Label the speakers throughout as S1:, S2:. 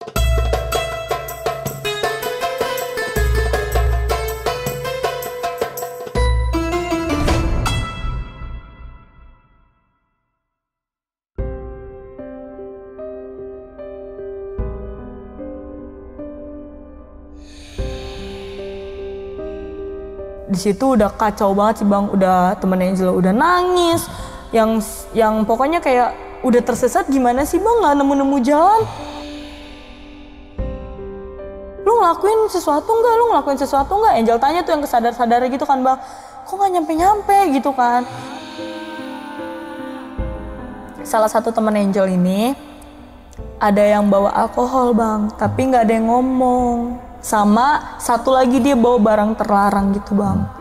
S1: di situ udah kacau banget sih bang udah temen Angel udah nangis yang yang pokoknya kayak udah tersesat gimana sih bang nggak nemu nemu jalan ngelakuin sesuatu nggak lu ngelakuin sesuatu nggak Angel tanya tuh yang kesadar sadar gitu kan bang kok nggak nyampe nyampe gitu kan salah satu teman Angel ini ada yang bawa alkohol bang tapi nggak ada yang ngomong sama satu lagi dia bawa barang terlarang gitu bang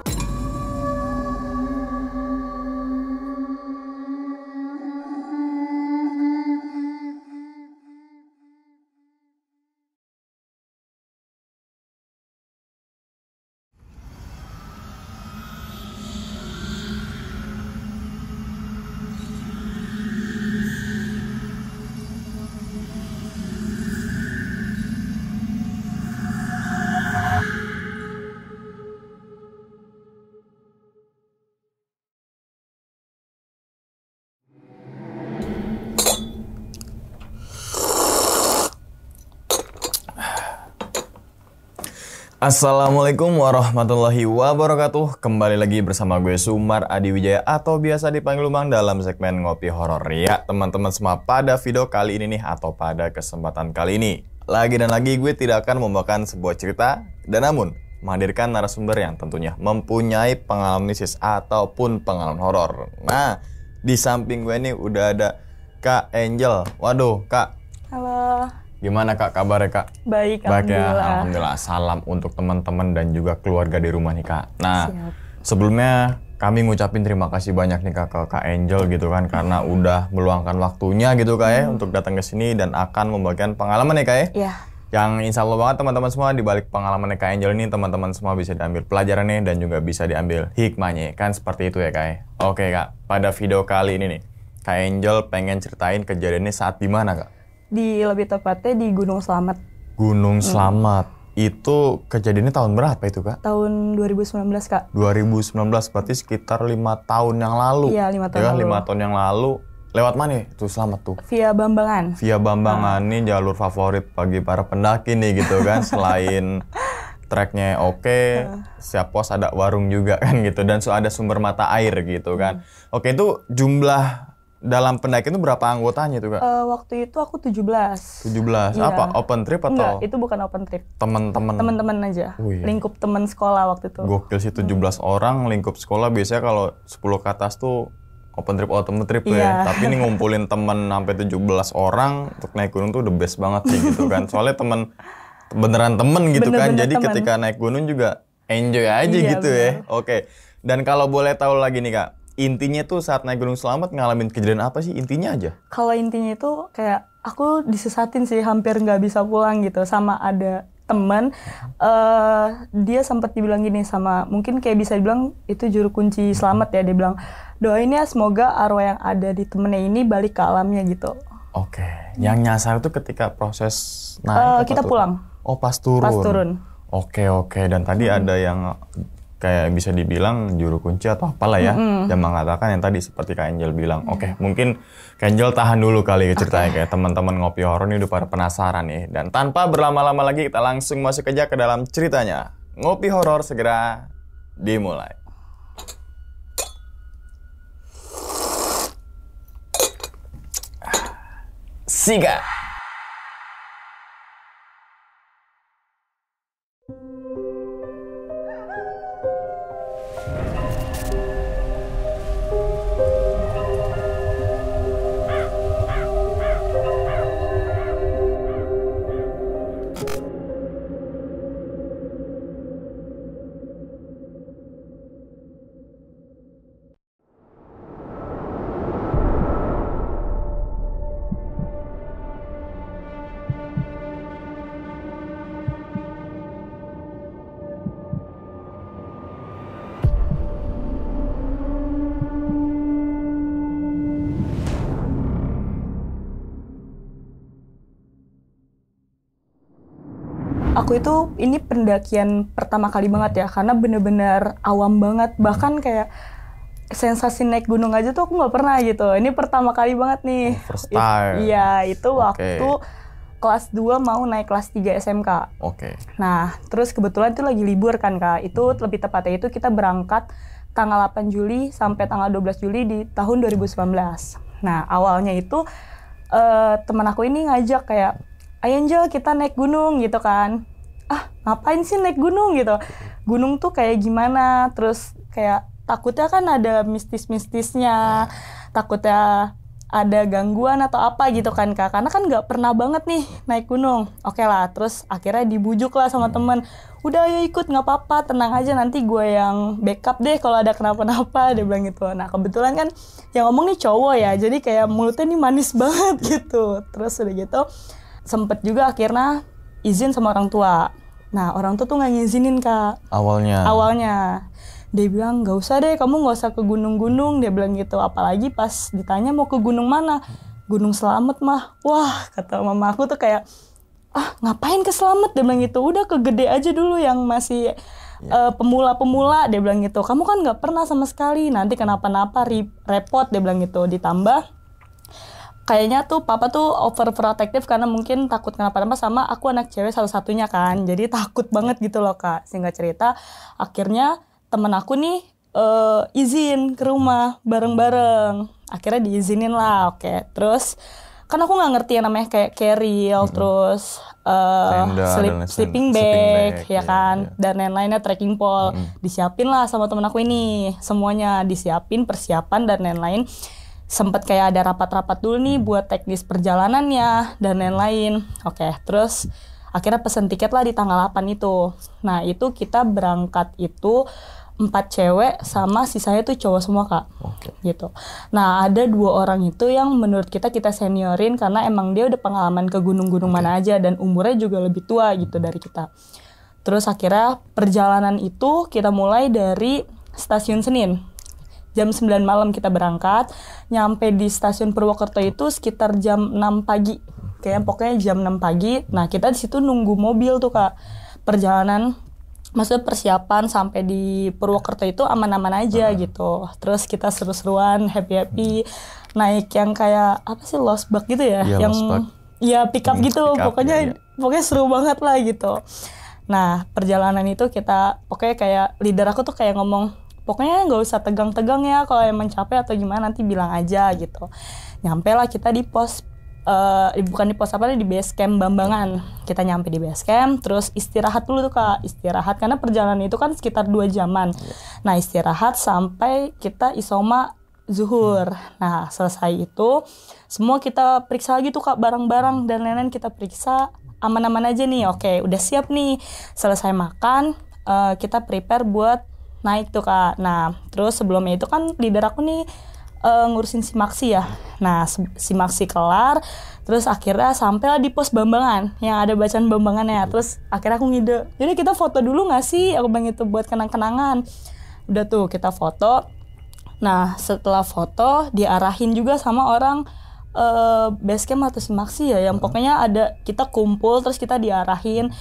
S2: Assalamualaikum warahmatullahi wabarakatuh Kembali lagi bersama gue Sumar Adi Wijaya Atau biasa dipanggil Umang dalam segmen Ngopi Horor Ya teman-teman semua pada video kali ini nih Atau pada kesempatan kali ini Lagi dan lagi gue tidak akan membawakan sebuah cerita Dan namun menghadirkan narasumber yang tentunya mempunyai pengalaman mistis ataupun pengalaman horor. Nah, di samping gue ini udah ada Kak Angel. Waduh, Kak. Halo. Gimana Kak kabarnya Kak?
S1: Baik, Baik ya. Alhamdulillah. Ya. Alhamdulillah.
S2: Salam untuk teman-teman dan juga keluarga di rumah nih Kak. Nah, Siap. sebelumnya kami ngucapin terima kasih banyak nih Kak ke Kak Angel gitu kan karena udah meluangkan waktunya gitu Kak ya hmm. untuk datang ke sini dan akan membagikan pengalaman nih Kak ya. Iya. Yang insya Allah banget teman-teman semua di balik pengalaman Kak Angel ini teman-teman semua bisa diambil pelajarannya dan juga bisa diambil hikmahnya kan seperti itu ya Kak ya. Oke Kak, pada video kali ini nih Kak Angel pengen ceritain kejadiannya saat di mana Kak?
S1: Di lebih tepatnya di Gunung Selamat.
S2: Gunung Selamat. Hmm. Itu kejadiannya tahun berapa itu, Kak?
S1: Tahun 2019, Kak.
S2: 2019 berarti sekitar lima tahun yang lalu. Iya, lima tahun. Ya, lalu. lima tahun yang lalu. Lewat mana itu selamat tuh?
S1: Via Bambangan.
S2: Via Bambangan nah. nih jalur favorit bagi para pendaki nih gitu kan. Selain treknya oke, okay, ah. siap pos ada warung juga kan gitu dan so ada sumber mata air gitu kan. Hmm. Oke itu jumlah dalam pendakian itu berapa anggotanya itu kak? Uh,
S1: waktu itu aku 17
S2: 17? Iya. Apa? Open trip atau? Enggak, itu
S1: bukan open trip
S2: Temen-temen? Temen-temen
S1: aja oh, iya. Lingkup temen sekolah waktu itu Gokil
S2: sih 17 hmm. orang lingkup sekolah biasanya kalau 10 ke atas tuh open trip atau open trip ya. iya. ya Tapi ini ngumpulin temen sampai 17 orang untuk naik gunung tuh the best banget sih gitu kan Soalnya temen beneran temen gitu Bener kan. -bener kan Jadi temen. ketika naik gunung juga enjoy aja iya, gitu ya. bener. ya Oke okay. Dan kalau boleh tahu lagi nih kak intinya tuh saat naik Gunung Selamat ngalamin kejadian apa sih intinya aja?
S1: Kalau intinya itu kayak aku disesatin sih hampir nggak bisa pulang gitu sama ada teman uh, dia sempat dibilang gini sama mungkin kayak bisa dibilang itu juru kunci selamat ya dia bilang doain ya semoga arwah yang ada di temennya ini balik ke alamnya gitu. Oke,
S2: okay. yang nyasar itu ketika proses naik uh, kita turun? pulang. Oh pas turun. Pas turun. Oke okay, oke okay. dan tadi hmm. ada yang kayak bisa dibilang juru kunci atau apalah ya mm-hmm. yang mengatakan yang tadi seperti Kak Angel bilang mm oke okay, mungkin Kak Angel tahan dulu kali ya ceritanya okay. kayak teman-teman ngopi horor ini udah pada penasaran nih dan tanpa berlama-lama lagi kita langsung masuk aja ke dalam ceritanya ngopi horor segera dimulai Siga.
S1: aku itu ini pendakian pertama kali banget ya karena bener-bener awam banget bahkan kayak sensasi naik gunung aja tuh aku nggak pernah gitu ini pertama kali banget nih oh, first time iya itu okay. waktu kelas 2 mau naik kelas 3 SMK oke okay. nah terus kebetulan itu lagi libur kan kak itu hmm. lebih tepatnya itu kita berangkat tanggal 8 Juli sampai tanggal 12 Juli di tahun 2019 nah awalnya itu uh, teman aku ini ngajak kayak ayo Angel kita naik gunung gitu kan ah ngapain sih naik gunung gitu gunung tuh kayak gimana terus kayak takutnya kan ada mistis-mistisnya takutnya ada gangguan atau apa gitu kan kak karena kan nggak pernah banget nih naik gunung oke okay lah terus akhirnya dibujuk lah sama hmm. temen udah ayo ikut nggak apa-apa tenang aja nanti gue yang backup deh kalau ada kenapa-napa dia bilang gitu nah kebetulan kan yang ngomong nih cowok ya jadi kayak mulutnya nih manis banget gitu terus udah gitu sempet juga akhirnya izin sama orang tua Nah orang tua tuh nggak ngizinin kak.
S2: Awalnya. Awalnya.
S1: Dia bilang nggak usah deh, kamu nggak usah ke gunung-gunung. Dia bilang gitu. Apalagi pas ditanya mau ke gunung mana, Gunung selamet mah. Wah kata mama aku tuh kayak ah ngapain ke selamet Dia bilang gitu. Udah ke Gede aja dulu yang masih yeah. Iya. uh, pemula-pemula. Dia bilang gitu. Kamu kan nggak pernah sama sekali. Nanti kenapa-napa repot. Dia bilang gitu. Ditambah kayaknya tuh papa tuh overprotektif karena mungkin takut kenapa-napa sama aku anak cewek satu-satunya kan. Jadi takut banget gitu loh kak. sehingga cerita akhirnya temen aku nih uh, izin ke rumah bareng-bareng. Akhirnya diizinin lah oke. Okay. Terus kan aku nggak ngerti yang namanya kayak carrier hmm. terus uh, Tenda, sleep, sleeping, bag, sleeping bag ya iya, kan iya, dan lain-lainnya trekking pole hmm. disiapin lah sama temen aku ini semuanya disiapin persiapan dan lain-lain sempat kayak ada rapat-rapat dulu nih hmm. buat teknis perjalanannya dan lain-lain. Oke, terus akhirnya pesen tiket lah di tanggal 8 itu. Nah, itu kita berangkat itu empat cewek sama sisanya tuh cowok semua kak okay. gitu nah ada dua orang itu yang menurut kita kita seniorin karena emang dia udah pengalaman ke gunung-gunung okay. mana aja dan umurnya juga lebih tua gitu hmm. dari kita terus akhirnya perjalanan itu kita mulai dari stasiun Senin jam 9 malam kita berangkat nyampe di stasiun Purwokerto itu sekitar jam 6 pagi kayak pokoknya jam 6 pagi nah kita di situ nunggu mobil tuh kak perjalanan maksudnya persiapan sampai di Purwokerto itu aman-aman aja hmm. gitu terus kita seru-seruan happy happy naik yang kayak apa sih lost bug gitu ya, ya yang ya pick up iya, gitu pick up, pokoknya ya, ya. pokoknya seru banget lah gitu Nah, perjalanan itu kita pokoknya kayak leader aku tuh kayak ngomong, pokoknya nggak usah tegang-tegang ya kalau emang capek atau gimana nanti bilang aja gitu nyampe lah kita di pos uh, bukan di pos apa di base camp Bambangan kita nyampe di base camp terus istirahat dulu tuh kak istirahat karena perjalanan itu kan sekitar dua jaman nah istirahat sampai kita isoma zuhur nah selesai itu semua kita periksa lagi tuh kak barang-barang dan lain-lain kita periksa aman-aman aja nih oke udah siap nih selesai makan uh, kita prepare buat naik tuh kak nah terus sebelumnya itu kan di aku nih uh, ngurusin si Maxi ya nah si Maxi kelar terus akhirnya lah di pos bambangan yang ada bacaan bambangannya terus akhirnya aku ngide jadi kita foto dulu gak sih aku bang itu buat kenang-kenangan udah tuh kita foto nah setelah foto diarahin juga sama orang uh, eh, basecamp atau si Maxi ya yang hmm. pokoknya ada kita kumpul terus kita diarahin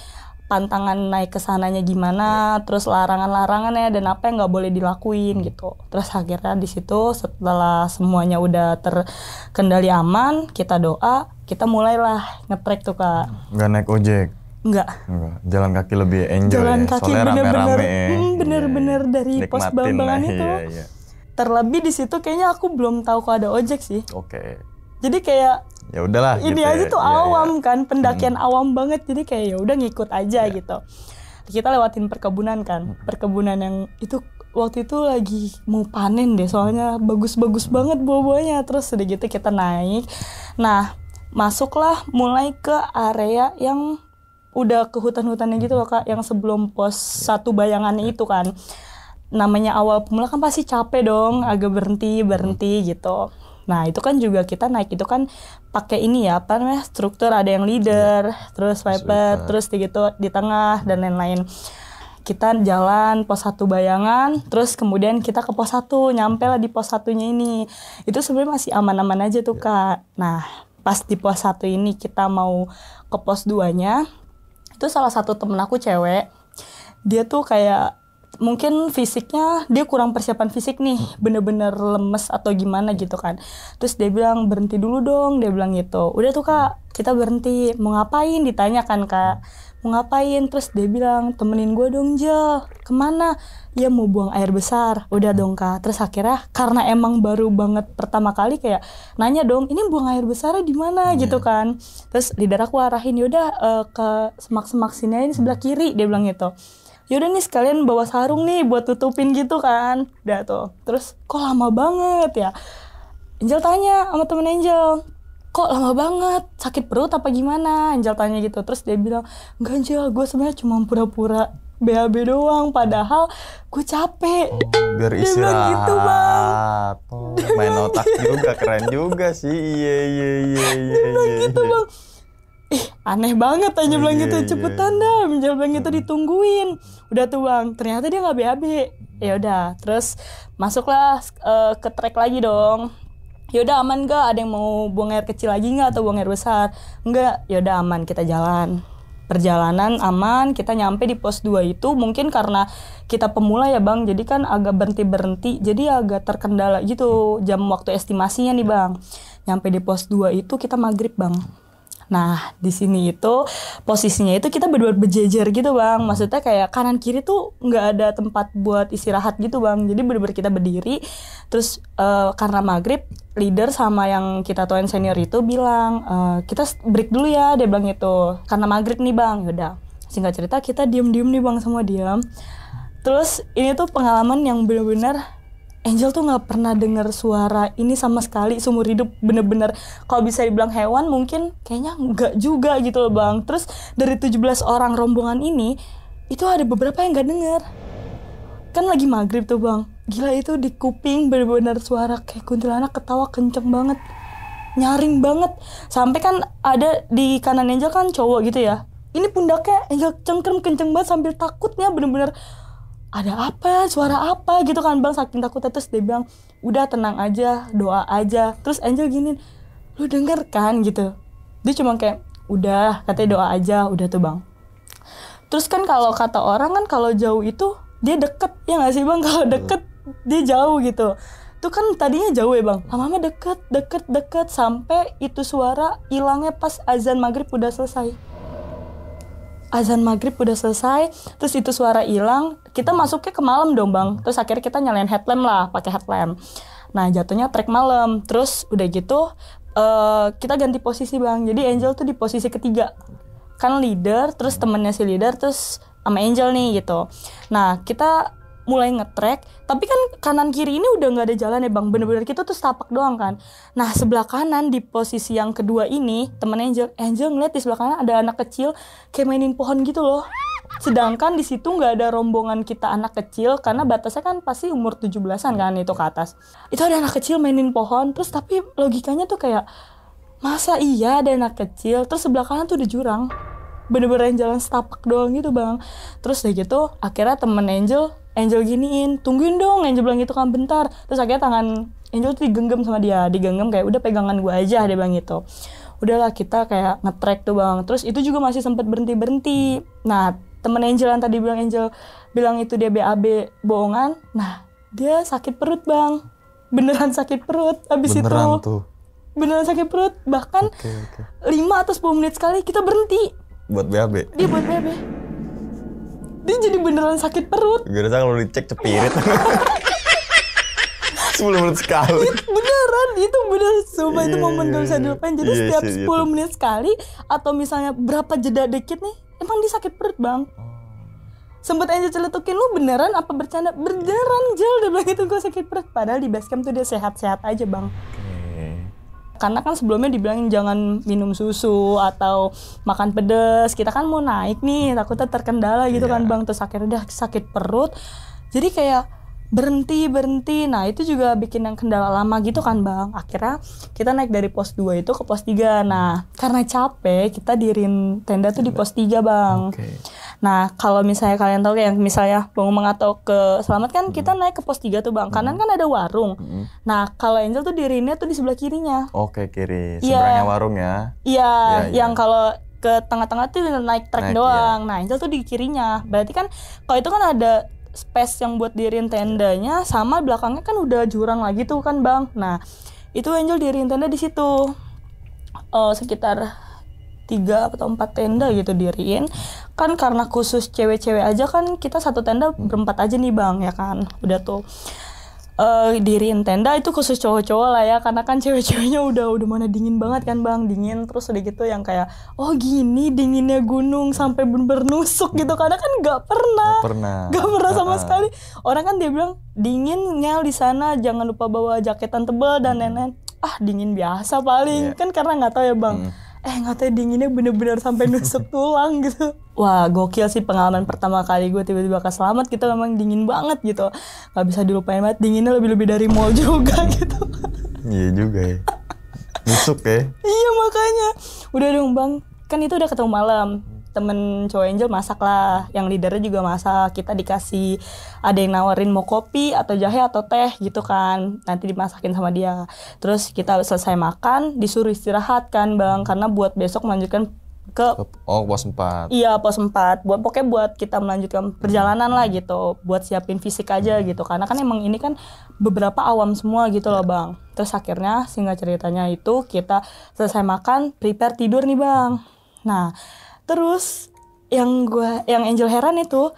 S1: Pantangan naik ke sananya gimana, iya. terus larangan-larangannya dan apa yang nggak boleh dilakuin hmm. gitu. Terus akhirnya di situ setelah semuanya udah terkendali aman, kita doa, kita mulailah ngetrek tuh kak.
S2: Hmm, Gak naik ojek. Enggak. Jalan kaki lebih enjoy. Jalan ya. kaki bener-bener, iya, hmm, iya.
S1: bener-bener ya. dari Nikmatin pos Bambangan itu. Terlebih di situ kayaknya aku belum tahu kok ada ojek
S2: sih. Oke. Okay.
S1: Jadi kayak
S2: ya udahlah ini gitu aja ya. tuh ya, awam
S1: ya. kan pendakian hmm. awam banget jadi kayak ya udah ngikut aja ya. gitu kita lewatin perkebunan kan hmm. perkebunan yang itu waktu itu lagi mau panen deh soalnya bagus-bagus hmm. banget buah-buahnya terus udah gitu kita naik nah masuklah mulai ke area yang udah ke hutan-hutannya gitu loh kak yang sebelum pos iya. satu bayangannya itu kan namanya awal pemula kan pasti capek dong agak berhenti berhenti hmm. gitu Nah, itu kan juga kita naik itu kan pakai ini ya, apa namanya? struktur ada yang leader, yeah. terus viper terus di gitu di tengah dan lain-lain. Kita jalan pos satu bayangan, terus kemudian kita ke pos satu, nyampe lah di pos satunya ini. Itu sebenarnya masih aman-aman aja tuh, yeah. Kak. Nah, pas di pos satu ini kita mau ke pos duanya, itu salah satu temen aku cewek, dia tuh kayak mungkin fisiknya dia kurang persiapan fisik nih bener-bener lemes atau gimana gitu kan terus dia bilang berhenti dulu dong dia bilang gitu udah tuh kak kita berhenti mau ngapain ditanya kan, kak mau ngapain terus dia bilang temenin gue dong Jel kemana ya mau buang air besar udah dong kak terus akhirnya karena emang baru banget pertama kali kayak nanya dong ini buang air besarnya di mana hmm. gitu kan terus di aku arahin yaudah uh, eh, ke semak-semak sini aja sebelah kiri dia bilang gitu yaudah nih sekalian bawa sarung nih buat tutupin gitu kan udah tuh terus kok lama banget ya Angel tanya sama temen Angel kok lama banget sakit perut apa gimana Angel tanya gitu terus dia bilang enggak Angel gue sebenarnya cuma pura-pura BAB doang padahal gue capek oh, biar gitu, istirahat gitu bang
S2: oh, main otak juga keren juga sih iya iya iya iya, iya gitu iya. bang ih aneh banget aja oh, bilang iya, gitu iya. cepetan
S1: dah Anjel bilang gitu ditungguin udah tuh bang ternyata dia nggak BAB ya udah terus masuklah uh, ke trek lagi dong Ya udah aman gak ada yang mau buang air kecil lagi nggak atau buang air besar nggak ya udah aman kita jalan perjalanan aman kita nyampe di pos 2 itu mungkin karena kita pemula ya bang jadi kan agak berhenti berhenti jadi agak terkendala gitu jam waktu estimasinya nih bang nyampe di pos 2 itu kita maghrib bang Nah, di sini itu posisinya itu kita berdua berjejer gitu, Bang. Maksudnya kayak kanan kiri tuh nggak ada tempat buat istirahat gitu, Bang. Jadi berdua kita berdiri. Terus uh, karena maghrib, leader sama yang kita tuan senior itu bilang, e, kita break dulu ya, dia bilang gitu. Karena maghrib nih, Bang. Yaudah. Singkat cerita, kita diem-diem nih, Bang, semua diem. Terus ini tuh pengalaman yang benar benar Angel tuh nggak pernah dengar suara ini sama sekali seumur hidup bener-bener kalau bisa dibilang hewan mungkin kayaknya nggak juga gitu loh bang terus dari 17 orang rombongan ini itu ada beberapa yang nggak denger kan lagi maghrib tuh bang gila itu di kuping bener-bener suara kayak kuntilanak ketawa kenceng banget nyaring banget sampai kan ada di kanan Angel kan cowok gitu ya ini pundaknya Angel cengkrem kenceng banget sambil takutnya bener-bener ada apa suara apa gitu kan bang saking takutnya terus dia bilang udah tenang aja doa aja terus Angel gini lu denger kan gitu dia cuma kayak udah katanya doa aja udah tuh bang terus kan kalau kata orang kan kalau jauh itu dia deket ya nggak sih bang kalau deket dia jauh gitu itu kan tadinya jauh ya bang lama-lama deket deket deket sampai itu suara hilangnya pas azan maghrib udah selesai azan maghrib udah selesai terus itu suara hilang kita masuknya ke malam dong bang terus akhirnya kita nyalain headlamp lah pakai headlamp nah jatuhnya trek malam terus udah gitu uh, kita ganti posisi bang jadi Angel tuh di posisi ketiga kan leader terus temennya si leader terus sama Angel nih gitu nah kita mulai ngetrek tapi kan kanan kiri ini udah nggak ada jalan ya bang hmm. bener-bener kita tuh setapak doang kan nah sebelah kanan di posisi yang kedua ini temen Angel Angel ngeliat di sebelah kanan ada anak kecil kayak mainin pohon gitu loh sedangkan di situ nggak ada rombongan kita anak kecil karena batasnya kan pasti umur 17-an kan itu ke atas itu ada anak kecil mainin pohon terus tapi logikanya tuh kayak masa iya ada anak kecil terus sebelah kanan tuh ada jurang bener-bener yang jalan setapak doang gitu bang terus udah gitu akhirnya temen Angel Angel giniin tungguin dong Angel bilang gitu kan bentar terus akhirnya tangan Angel tuh digenggam sama dia digenggam kayak udah pegangan gue aja dia bilang gitu udahlah kita kayak ngetrek tuh bang terus itu juga masih sempat berhenti berhenti nah temen Angel yang tadi bilang Angel bilang itu dia BAB bohongan nah dia sakit perut bang beneran sakit perut abis beneran itu tuh. beneran sakit perut bahkan okay, okay. 5 atau 10 menit sekali kita berhenti
S2: buat BAB
S1: dia iya, buat BAB dia jadi beneran sakit perut.
S2: Gue rasa kalau dicek cepirit. sepuluh menit sekali.
S1: beneran, itu bener. Sumpah itu iya, momen gak bisa iya, iya. dilupain. Jadi yeah, setiap sepuluh yeah, menit sekali, atau misalnya berapa jeda dikit nih, emang dia sakit perut bang. Oh. Sempet aja celetukin, lu beneran apa bercanda? Beneran, Jel. Dia bilang itu gue sakit perut. Padahal di basecamp tuh dia sehat-sehat aja bang karena kan sebelumnya dibilangin jangan minum susu atau makan pedes kita kan mau naik nih takutnya terkendala gitu yeah. kan bang terus akhirnya udah sakit perut jadi kayak berhenti berhenti nah itu juga bikin yang kendala lama gitu kan bang akhirnya kita naik dari pos 2 itu ke pos 3 nah karena capek kita dirin tenda tuh di pos 3 bang okay. nah kalau misalnya kalian tahu kayak misalnya Umang atau ke selamat kan -hmm. kita naik ke pos 3 tuh bang kanan -hmm. kan ada warung -hmm. nah kalau Angel tuh dirinnya tuh di sebelah kirinya
S2: oke okay, kiri iya. sebelahnya yeah. warung ya iya yeah, yeah, yang
S1: kalau ke tengah-tengah tuh naik trek doang. Iya. Nah, Angel tuh di kirinya. Berarti kan kalau itu kan ada space yang buat diriin tendanya sama belakangnya kan udah jurang lagi tuh kan bang nah itu Angel diriin tenda di situ uh, sekitar tiga atau empat tenda gitu diriin kan karena khusus cewek-cewek aja kan kita satu tenda berempat aja nih bang ya kan udah tuh uh, eh, diriin tenda itu khusus cowok-cowok lah ya karena kan cewek-ceweknya udah udah mana dingin banget kan bang dingin terus udah gitu yang kayak oh gini dinginnya gunung sampai bener nusuk gitu karena kan nggak pernah nggak pernah Gak pernah sama uh sekali orang kan dia bilang dingin ngel di sana jangan lupa bawa jaketan tebal dan lain-lain hmm. ah dingin biasa paling yeah. kan karena nggak tahu ya bang hmm eh nggak dinginnya bener-bener sampai nusuk tulang gitu wah gokil sih pengalaman pertama kali gue tiba-tiba selamat gitu memang dingin banget gitu nggak bisa dilupain banget dinginnya lebih-lebih dari mall juga gitu
S2: iya juga ya nusuk ya
S1: iya makanya udah dong bang kan itu udah ketemu malam temen cowok Angel masak lah yang leadernya juga masak kita dikasih ada yang nawarin mau kopi atau jahe atau teh gitu kan nanti dimasakin sama dia terus kita selesai makan disuruh istirahat kan bang karena buat besok melanjutkan ke
S2: oh pos 4
S1: iya pos 4 buat pokoknya buat kita melanjutkan perjalanan hmm. lah gitu buat siapin fisik aja hmm. gitu karena kan emang ini kan beberapa awam semua gitu loh iya. bang terus akhirnya singa ceritanya itu kita selesai makan prepare tidur nih bang nah terus yang gue, yang Angel heran itu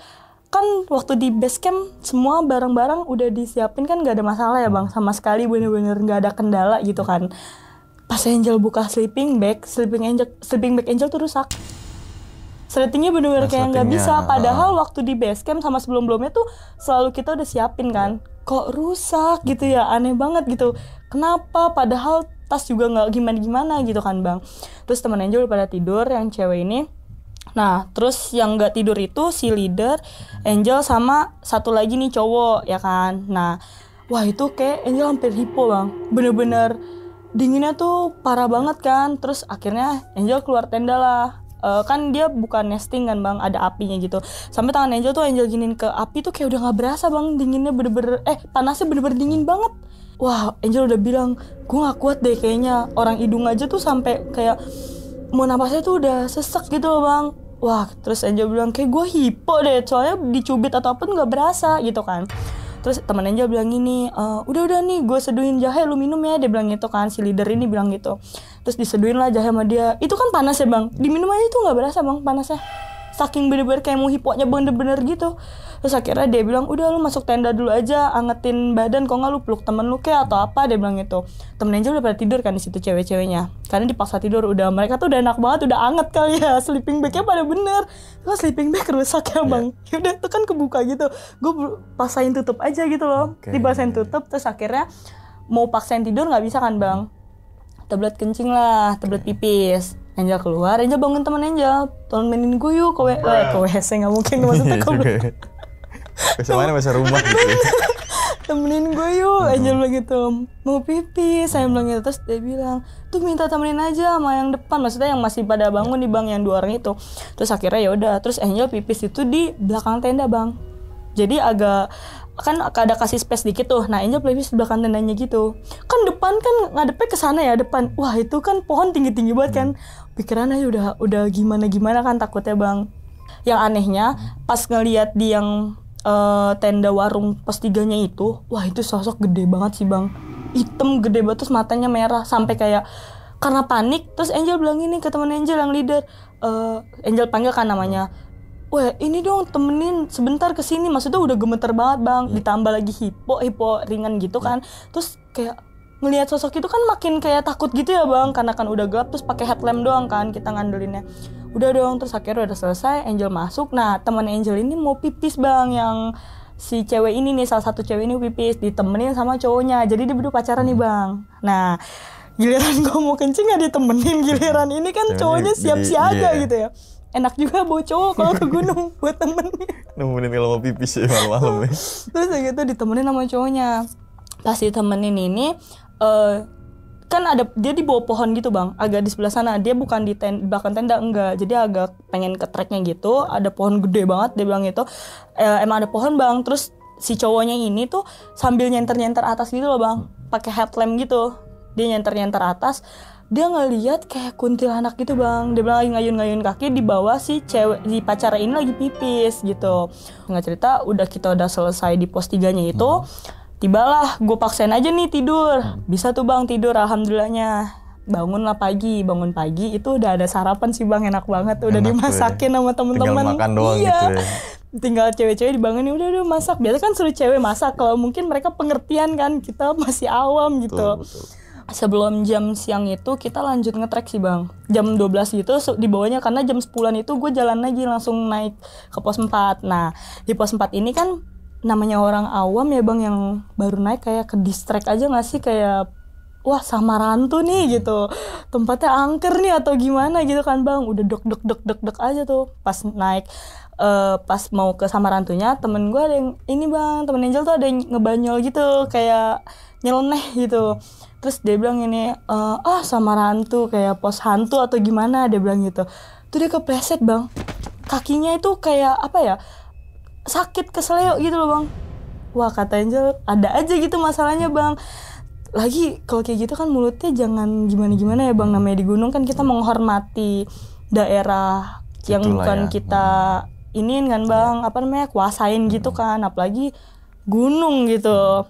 S1: kan waktu di base camp semua barang-barang udah disiapin kan gak ada masalah ya bang sama sekali bener-bener gak ada kendala gitu kan pas Angel buka sleeping bag sleeping Angel sleeping bag Angel tuh rusak sletingnya bener-bener nah, kayak nggak bisa padahal uh. waktu di base camp sama sebelum belumnya tuh selalu kita udah siapin kan kok rusak gitu ya aneh banget gitu kenapa padahal tas juga nggak gimana-gimana gitu kan bang terus teman Angel udah pada tidur yang cewek ini Nah, terus yang gak tidur itu si leader, Angel sama satu lagi nih cowok, ya kan? Nah, wah itu kayak Angel hampir hipo bang. Bener-bener dinginnya tuh parah banget kan. Terus akhirnya Angel keluar tenda lah. Uh, kan dia bukan nesting kan bang ada apinya gitu sampai tangan Angel tuh Angel giniin ke api tuh kayak udah gak berasa bang dinginnya bener-bener eh panasnya bener-bener dingin banget wah Angel udah bilang gue gak kuat deh kayaknya orang hidung aja tuh sampai kayak mau nafasnya tuh udah sesek gitu loh bang wah terus Angel bilang kayak gue hipo deh soalnya dicubit ataupun nggak berasa gitu kan terus teman Angel bilang ini, e, eh, udah udah nih gue seduhin jahe lu minum ya dia bilang gitu kan si leader ini bilang gitu terus diseduhin lah jahe sama dia itu kan panas ya bang diminum aja tuh nggak berasa bang panasnya saking bener-bener kayak mau hipoknya bener-bener gitu terus akhirnya dia bilang udah lu masuk tenda dulu aja angetin badan kok nggak lu peluk temen lu kayak atau apa dia bilang gitu temen aja udah pada tidur kan di situ cewek-ceweknya karena dipaksa tidur udah mereka tuh udah enak banget udah anget kali ya sleeping bagnya pada bener lo sleeping bag rusak ya bang yeah. Ya udah tuh kan kebuka gitu gue pasain tutup aja gitu loh okay. dipasain tutup terus akhirnya mau paksain tidur nggak bisa kan bang tablet kencing lah tablet pipis Angel keluar, Angel bangun temen Angel, tolong mainin gue yuk kowe kowe eh, ke WC nggak mungkin maksudnya ke
S2: WC mana WC rumah gitu ya.
S1: temenin gue yuk hmm. Angel bilang gitu mau pipis saya bilang gitu terus dia bilang tuh minta temenin aja sama yang depan maksudnya yang masih pada bangun di bang yang dua orang itu terus akhirnya ya udah terus Angel pipis itu di belakang tenda bang jadi agak kan ada kasih space dikit tuh nah Angel playlist sebelah kanan tendanya gitu kan depan kan ngadepnya ke sana ya depan wah itu kan pohon tinggi tinggi banget kan hmm. pikiran aja udah udah gimana gimana kan takutnya bang yang anehnya hmm. pas ngeliat di yang uh, tenda warung pas tiganya itu wah itu sosok gede banget sih bang hitam gede banget terus matanya merah sampai kayak karena panik terus Angel bilang ini ke teman Angel yang leader uh, Angel panggil kan namanya Wah ini dong temenin sebentar ke sini maksudnya udah gemeter banget bang hmm. ditambah lagi hipo hipo ringan gitu iya. kan terus kayak ngelihat sosok itu kan makin kayak takut gitu ya bang karena kan udah gelap terus pakai headlamp doang kan kita ngandelinnya udah dong terus akhirnya udah selesai Angel masuk nah teman Angel ini mau pipis bang yang si cewek ini nih salah satu cewek ini pipis ditemenin sama cowoknya jadi dia berdua pacaran nih hmm. bang nah giliran gue mau kencing ya ditemenin giliran ini kan cowoknya siap siap yeah. gitu ya enak juga bawa cowok kalau ke gunung buat
S2: temennya nemenin kalau mau pipis ya malam-malam ya.
S1: terus kayak gitu ditemenin sama cowoknya pas ditemenin ini uh, kan ada dia di bawah pohon gitu bang agak di sebelah sana dia bukan di ten, bahkan tenda enggak jadi agak pengen ke treknya gitu ada pohon gede banget dia bilang itu e, eh, emang ada pohon bang terus si cowoknya ini tuh sambil nyenter nyenter atas gitu loh bang pakai headlamp gitu dia nyenter nyenter atas dia ngeliat kayak kuntilanak gitu bang dia bilang lagi ngayun-ngayun kaki di bawah si cewek di pacar ini lagi pipis gitu nggak cerita udah kita udah selesai di pos tiganya itu hmm. tibalah gue paksain aja nih tidur hmm. bisa tuh bang tidur alhamdulillahnya bangun lah pagi bangun pagi itu udah ada sarapan sih bang enak banget udah enak dimasakin ya. sama temen-temen iya gitu ya tinggal cewek-cewek dibangunin udah udah masak biasa kan suruh cewek masak kalau mungkin mereka pengertian kan kita masih awam gitu betul, betul sebelum jam siang itu kita lanjut ngetrek sih bang jam 12 gitu di bawahnya karena jam 10an itu gue jalan lagi langsung naik ke pos 4 nah di pos 4 ini kan namanya orang awam ya bang yang baru naik kayak ke distract aja gak sih kayak wah sama rantu nih gitu tempatnya angker nih atau gimana gitu kan bang udah dok dok dok dok dok aja tuh pas naik uh, pas mau ke Samarantunya temen gue ada yang ini bang temen Angel tuh ada yang ngebanyol gitu kayak nyeleneh gitu terus dia bilang ini eh, ah oh, sama hantu kayak pos hantu atau gimana dia bilang gitu tuh dia kepleset bang kakinya itu kayak apa ya sakit keseleo gitu loh bang wah kata Angel ada aja gitu masalahnya bang lagi kalau kayak gitu kan mulutnya jangan gimana gimana ya bang namanya di gunung kan kita menghormati daerah yang bukan ya. kita hmm. inin kan bang iya. apa namanya kuasain gitu kan apalagi gunung gitu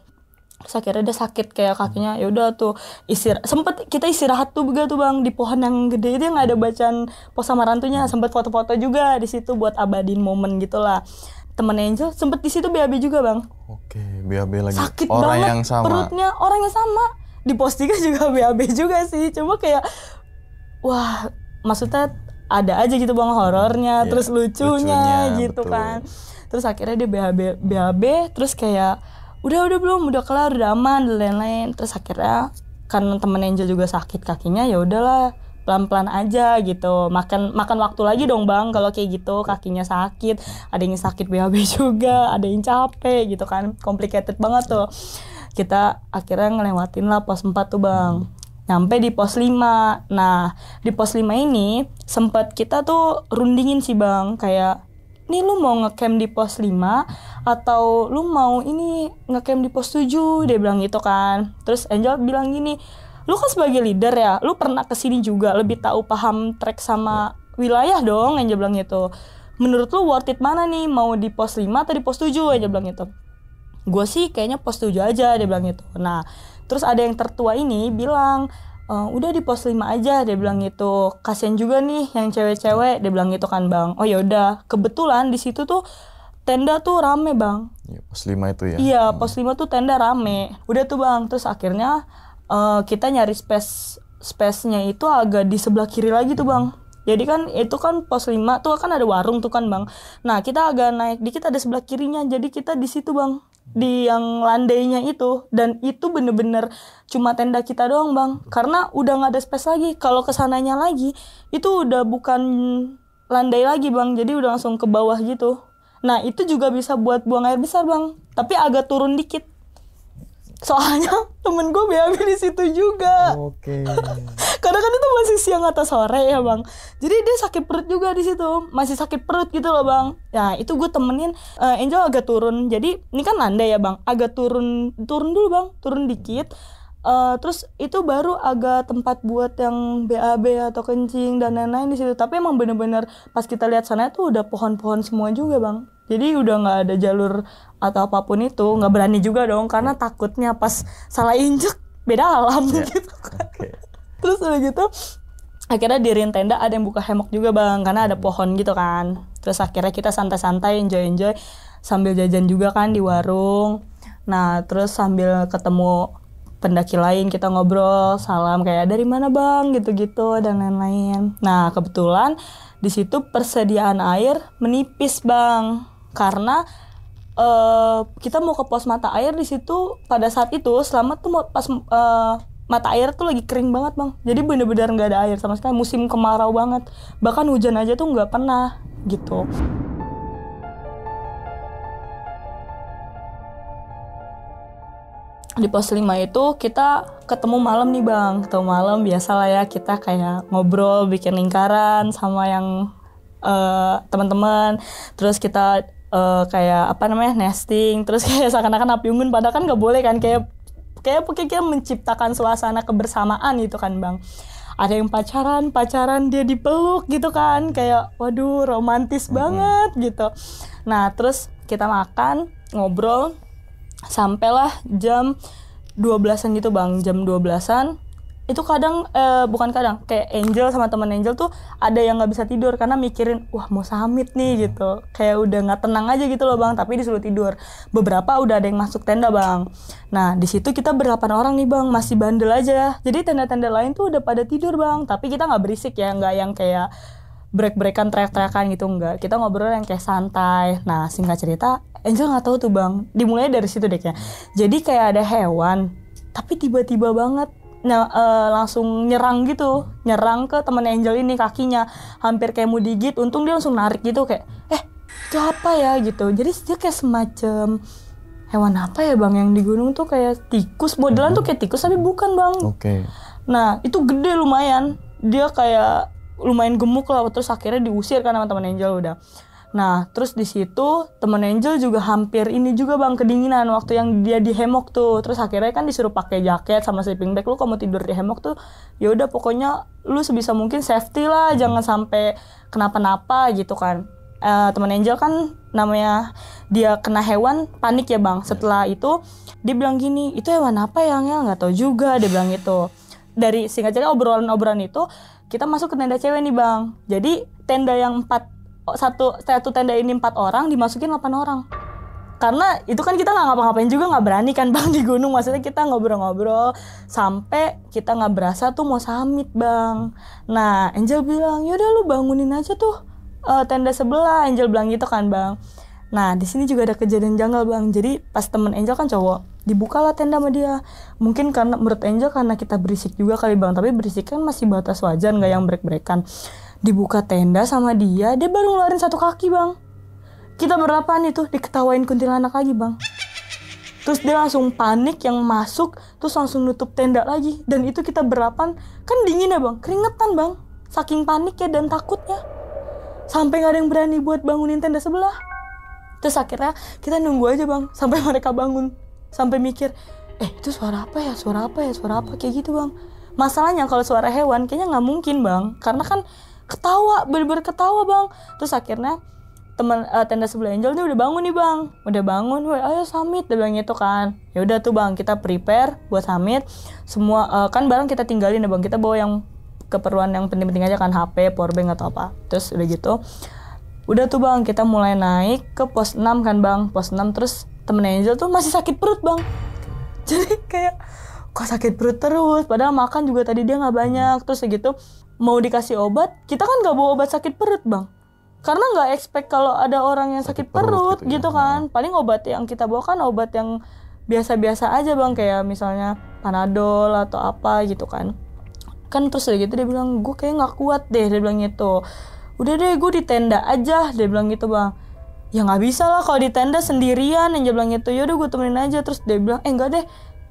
S1: terus akhirnya dia sakit kayak kakinya ya udah tuh istirahat sempet kita istirahat tuh begitu bang di pohon yang gede itu nggak ada bacaan pos sama rantunya sempet foto-foto juga di situ buat abadin momen gitulah temen Angel sempet di situ BAB juga bang
S2: oke BAB lagi sakit orang banget yang sama. perutnya
S1: orang yang sama di pos tiga juga BAB juga sih cuma kayak wah maksudnya ada aja gitu bang horornya yeah, terus lucunya, lucunya gitu betul. kan terus akhirnya dia BAB BAB terus kayak udah udah belum udah kelar udah aman dan lain-lain terus akhirnya karena temen Angel juga sakit kakinya ya udahlah pelan-pelan aja gitu makan makan waktu lagi dong bang kalau kayak gitu kakinya sakit ada yang sakit BHB juga ada yang capek gitu kan complicated banget tuh kita akhirnya ngelewatin lah pos 4 tuh bang nyampe di pos 5 nah di pos 5 ini sempat kita tuh rundingin sih bang kayak nih lu mau ngecamp di pos 5 atau lu mau ini ngecamp di pos 7 dia bilang gitu kan terus Angel bilang gini lu kan sebagai leader ya lu pernah kesini juga lebih tahu paham trek sama wilayah dong Angel bilang gitu menurut lu worth it mana nih mau di pos 5 atau di pos 7 Angel bilang gitu gue sih kayaknya pos 7 aja dia bilang gitu nah terus ada yang tertua ini bilang e, udah di pos 5 aja dia bilang itu kasian juga nih yang cewek-cewek dia bilang itu kan bang oh yaudah kebetulan di situ tuh tenda tuh rame bang
S2: ya, pos 5 itu ya iya
S1: hmm. pos 5 tuh tenda rame udah tuh bang terus akhirnya uh, kita nyari space space-nya itu agak di sebelah kiri lagi tuh bang jadi kan itu kan pos 5 tuh kan ada warung tuh kan bang nah kita agak naik dikit ada sebelah kirinya jadi kita di situ bang di yang landainya itu dan itu bener-bener cuma tenda kita doang bang karena udah nggak ada space lagi kalau kesananya lagi itu udah bukan landai lagi bang jadi udah langsung ke bawah gitu nah itu juga bisa buat buang air besar bang tapi agak turun dikit soalnya temen gue BAB di situ juga oke okay. Karena kan itu masih siang atau sore ya bang jadi dia sakit perut juga di situ masih sakit perut gitu loh bang ya itu gue temenin uh, Angel agak turun jadi ini kan landai ya bang agak turun turun dulu bang turun dikit Uh, terus itu baru agak tempat buat yang BAB atau kencing dan lain-lain di situ. Tapi emang bener-bener pas kita lihat sana itu udah pohon-pohon semua juga, Bang jadi udah nggak ada jalur atau apapun itu nggak berani juga dong karena iya. takutnya pas salah injek beda alam yeah. gitu kan okay. terus udah gitu akhirnya diriin tenda ada yang buka hemok juga bang karena ada hmm. pohon gitu kan terus akhirnya kita santai-santai enjoy-enjoy sambil jajan juga kan di warung nah terus sambil ketemu pendaki lain kita ngobrol salam kayak dari mana bang gitu-gitu dan lain-lain nah kebetulan di situ persediaan air menipis bang karena uh, kita mau ke pos mata air di situ pada saat itu selamat tuh pas uh, mata air tuh lagi kering banget bang jadi bener-bener nggak ada air sama sekali musim kemarau banget bahkan hujan aja tuh nggak pernah gitu di pos 5 itu kita ketemu malam nih bang ketemu malam biasalah ya kita kayak ngobrol bikin lingkaran sama yang uh, teman-teman terus kita uh, kayak apa namanya nesting terus kayak seakan-akan api unggun padahal kan nggak boleh kan kayak kayak pokoknya kita menciptakan suasana kebersamaan gitu kan bang ada yang pacaran pacaran dia dipeluk gitu kan kayak waduh romantis mm-hmm. banget gitu nah terus kita makan ngobrol sampailah jam 12-an gitu bang jam 12-an itu kadang eh, bukan kadang kayak Angel sama teman Angel tuh ada yang nggak bisa tidur karena mikirin wah mau summit nih gitu kayak udah nggak tenang aja gitu loh bang tapi disuruh tidur beberapa udah ada yang masuk tenda bang nah di situ kita berdelapan orang nih bang masih bandel aja jadi tenda-tenda lain tuh udah pada tidur bang tapi kita nggak berisik ya nggak yang kayak break-breakan teriak-teriakan gitu enggak kita ngobrol yang kayak santai nah singkat cerita Angel nggak tahu tuh bang dimulai dari situ deh kayak jadi kayak ada hewan tapi tiba-tiba banget uh, langsung nyerang gitu nyerang ke temen Angel ini kakinya hampir kayak mau digit untung dia langsung narik gitu kayak eh itu apa ya gitu jadi dia kayak semacam hewan apa ya bang yang di gunung tuh kayak tikus modelan tuh kayak tikus tapi bukan bang oke okay. nah itu gede lumayan dia kayak lumayan gemuk lah terus akhirnya diusir kan sama teman Angel udah Nah, terus di situ temen Angel juga hampir ini juga bang kedinginan waktu yang dia di hemok tuh. Terus akhirnya kan disuruh pakai jaket sama sleeping bag lu kalau mau tidur di hemok tuh ya udah pokoknya lu sebisa mungkin safety lah, hmm. jangan sampai kenapa-napa gitu kan. Uh, temen Angel kan namanya dia kena hewan panik ya bang setelah itu dia bilang gini itu hewan apa yang ya Angel nggak tahu juga dia bilang itu dari singkat cerita obrolan-obrolan itu kita masuk ke tenda cewek nih bang jadi tenda yang empat Oh, satu satu tenda ini empat orang dimasukin delapan orang karena itu kan kita nggak ngapa-ngapain juga nggak berani kan bang di gunung maksudnya kita ngobrol-ngobrol sampai kita nggak berasa tuh mau summit bang nah Angel bilang yaudah lu bangunin aja tuh uh, tenda sebelah Angel bilang gitu kan bang nah di sini juga ada kejadian janggal bang jadi pas temen Angel kan cowok dibukalah tenda sama dia mungkin karena menurut Angel karena kita berisik juga kali bang tapi berisik kan masih batas wajar nggak yang break-breakan brek-brekan dibuka tenda sama dia dia baru ngeluarin satu kaki bang kita berlapan itu diketawain kuntilanak lagi bang terus dia langsung panik yang masuk terus langsung nutup tenda lagi dan itu kita berlapan kan dingin ya bang keringetan bang saking panik ya dan takutnya sampai gak ada yang berani buat bangunin tenda sebelah terus akhirnya kita nunggu aja bang sampai mereka bangun sampai mikir eh itu suara apa ya suara apa ya suara apa kayak gitu bang masalahnya kalau suara hewan kayaknya nggak mungkin bang karena kan ketawa bener-bener ketawa bang terus akhirnya teman uh, tenda sebelah Angel nih udah bangun nih bang udah bangun woi ayo summit dia bilang itu kan ya udah tuh bang kita prepare buat summit semua uh, kan barang kita tinggalin ya bang kita bawa yang keperluan yang penting-penting aja kan HP powerbank atau apa terus udah gitu udah tuh bang kita mulai naik ke pos 6 kan bang pos 6 terus temen Angel tuh masih sakit perut bang jadi kayak kok sakit perut terus padahal makan juga tadi dia nggak banyak terus gitu mau dikasih obat kita kan nggak bawa obat sakit perut bang karena nggak expect kalau ada orang yang sakit, sakit perut, perut gitu, ya. gitu kan hmm. paling obat yang kita bawa kan obat yang biasa-biasa aja bang kayak misalnya panadol atau apa gitu kan kan terus udah gitu dia bilang gue kayak nggak kuat deh dia bilang gitu udah deh gue di tenda aja dia bilang gitu bang ya nggak bisa lah kalau di tenda sendirian dia bilang gitu yaudah gue temenin aja terus dia bilang eh enggak deh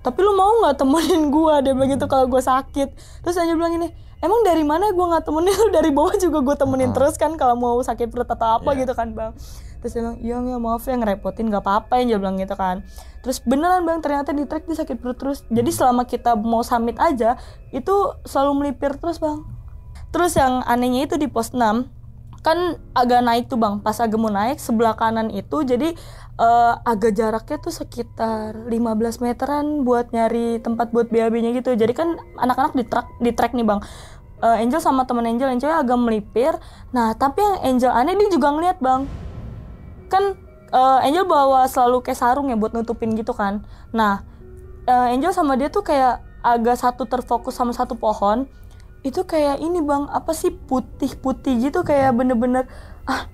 S1: tapi lu mau nggak temenin gue dia bilang gitu kalau gue sakit terus dia bilang ini emang dari mana gue nggak temenin lo dari bawah juga gue temenin uh. terus kan kalau mau sakit perut atau apa yeah. gitu kan bang terus dia bilang iya ya maaf ya ngerepotin gak apa-apa yang dia bilang gitu kan terus beneran bang ternyata di track dia sakit perut terus jadi hmm. selama kita mau summit aja itu selalu melipir terus bang terus yang anehnya itu di pos 6 kan agak naik tuh bang pas agak mau naik sebelah kanan itu jadi uh, agak jaraknya tuh sekitar 15 meteran buat nyari tempat buat BAB-nya gitu. Jadi kan anak-anak di track di track nih, Bang. Uh, Angel sama temen Angel, Angel agak melipir. Nah, tapi yang Angel aneh dia juga ngeliat, Bang. Kan uh, Angel bawa selalu kayak sarung ya buat nutupin gitu kan. Nah, uh, Angel sama dia tuh kayak agak satu terfokus sama satu pohon. Itu kayak ini, Bang, apa sih putih-putih gitu kayak bener-bener ah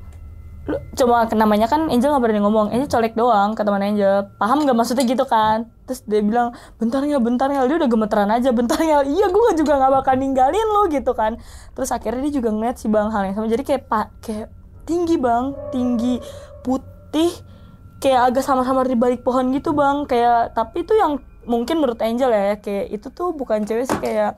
S1: lu cuma namanya kan Angel nggak berani ngomong Angel colek doang ke teman Angel paham nggak maksudnya gitu kan terus dia bilang bentar ya bentar ya dia udah gemeteran aja bentar ya iya gue juga nggak bakal ninggalin lo gitu kan terus akhirnya dia juga ngeliat si bang hal yang sama jadi kayak pak kayak tinggi bang tinggi putih kayak agak sama-sama di balik pohon gitu bang kayak tapi itu yang mungkin menurut Angel ya kayak itu tuh bukan cewek sih kayak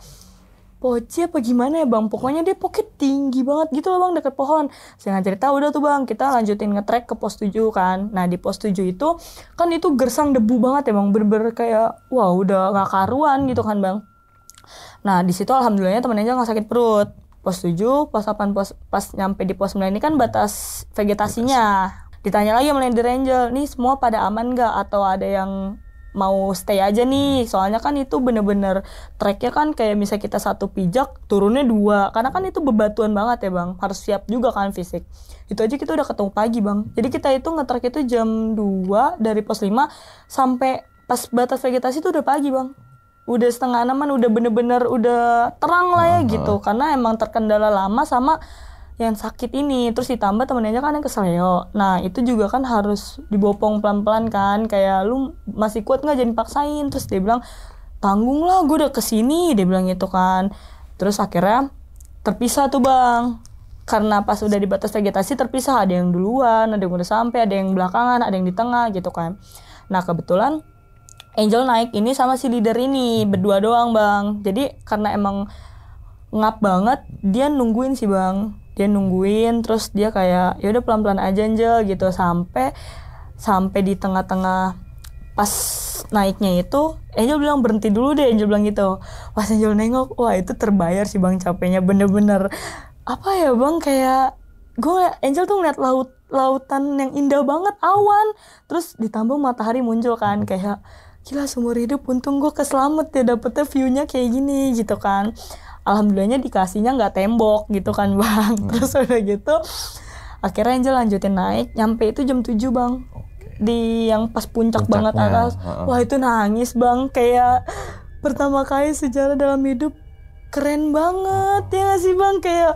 S1: poci apa gimana ya bang pokoknya dia pocket tinggi banget gitu loh bang deket pohon sehingga cerita udah tuh bang kita lanjutin ngetrek ke pos 7 kan nah di pos 7 itu kan itu gersang debu banget ya bang berber -ber kayak wah udah gak karuan gitu kan bang nah di situ alhamdulillahnya temen aja nggak sakit perut pos 7 pos 8 pos pas nyampe di pos 9 ini kan batas vegetasinya ditanya lagi sama Land Ranger nih semua pada aman gak atau ada yang mau stay aja nih soalnya kan itu bener-bener treknya kan kayak misalnya kita satu pijak turunnya dua karena kan itu bebatuan banget ya bang harus siap juga kan fisik itu aja kita udah ketemu pagi bang jadi kita itu ngetrek itu jam 2 dari pos 5 sampai pas batas vegetasi itu udah pagi bang udah setengah enaman udah bener-bener udah terang lah ya uh -huh. gitu karena emang terkendala lama sama yang sakit ini terus ditambah temennya kan yang keselio ya, nah itu juga kan harus dibopong pelan-pelan kan kayak lu masih kuat nggak jadi paksain terus dia bilang tanggung lah gue udah kesini dia bilang gitu kan terus akhirnya terpisah tuh bang karena pas udah di batas vegetasi terpisah ada yang duluan ada yang udah sampai ada yang belakangan ada yang di tengah gitu kan nah kebetulan Angel naik ini sama si leader ini berdua doang bang jadi karena emang ngap banget dia nungguin sih bang dia nungguin terus dia kayak ya udah pelan-pelan aja Angel gitu sampai sampai di tengah-tengah pas naiknya itu Angel bilang berhenti dulu deh Angel bilang gitu pas Angel nengok wah itu terbayar sih bang capeknya bener-bener apa ya bang kayak gue Angel tuh ngeliat laut lautan yang indah banget awan terus ditambah matahari muncul kan kayak gila seumur hidup untung gue keselamet ya dapetnya viewnya kayak gini gitu kan alhamdulillahnya dikasihnya nggak tembok gitu kan bang hmm. terus udah gitu akhirnya Angel lanjutin naik nyampe itu jam 7 bang okay. di yang pas puncak Puncaknya. banget atas uh -uh. wah itu nangis bang kayak pertama kali sejarah dalam hidup keren banget ya gak sih bang kayak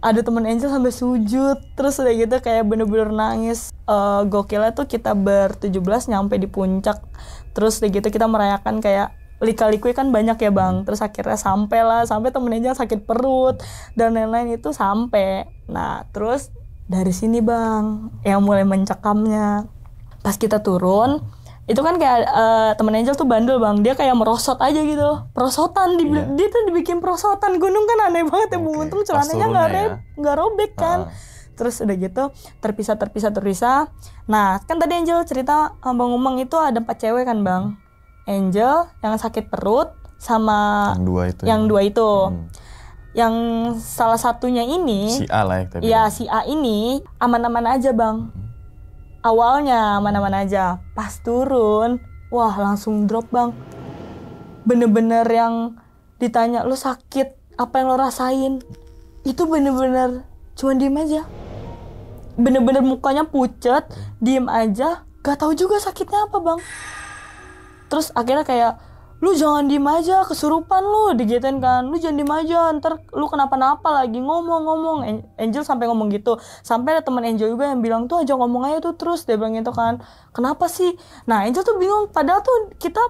S1: ada temen Angel sampai sujud terus udah gitu kayak bener-bener nangis uh, gokilnya tuh kita ber 17 nyampe di puncak terus udah gitu kita merayakan kayak lika-likui kan banyak ya bang hmm. terus akhirnya sampai lah sampai temennya sakit perut dan lain-lain itu sampai nah terus dari sini bang yang mulai mencekamnya pas kita turun itu kan kayak uh, temen Angel tuh bandel bang dia kayak merosot aja gitu perosotan di, yeah. dia tuh dibikin perosotan gunung kan aneh banget ya okay. bung untung celananya nggak ya. nggak robek kan uh. terus udah gitu terpisah terpisah terpisah nah kan tadi Angel cerita bang Umang itu ada empat cewek kan bang Angel yang sakit perut sama yang dua itu. Yang ya. dua itu. Hmm. Yang salah satunya ini si A
S2: lah ya. ya si
S1: A ini aman-aman aja bang. Hmm. Awalnya aman-aman aja. Pas turun, wah langsung drop bang. Bener-bener yang ditanya lo sakit apa yang lo rasain itu bener-bener cuman diem aja bener-bener mukanya pucet diem aja gak tahu juga sakitnya apa bang terus akhirnya kayak lu jangan diem aja kesurupan lu digituin kan lu jangan diem aja ntar lu kenapa-napa lagi ngomong-ngomong Angel sampai ngomong gitu sampai ada teman Angel juga yang bilang tuh aja ngomong aja tuh terus dia bilang gitu kan kenapa sih nah Angel tuh bingung padahal tuh kita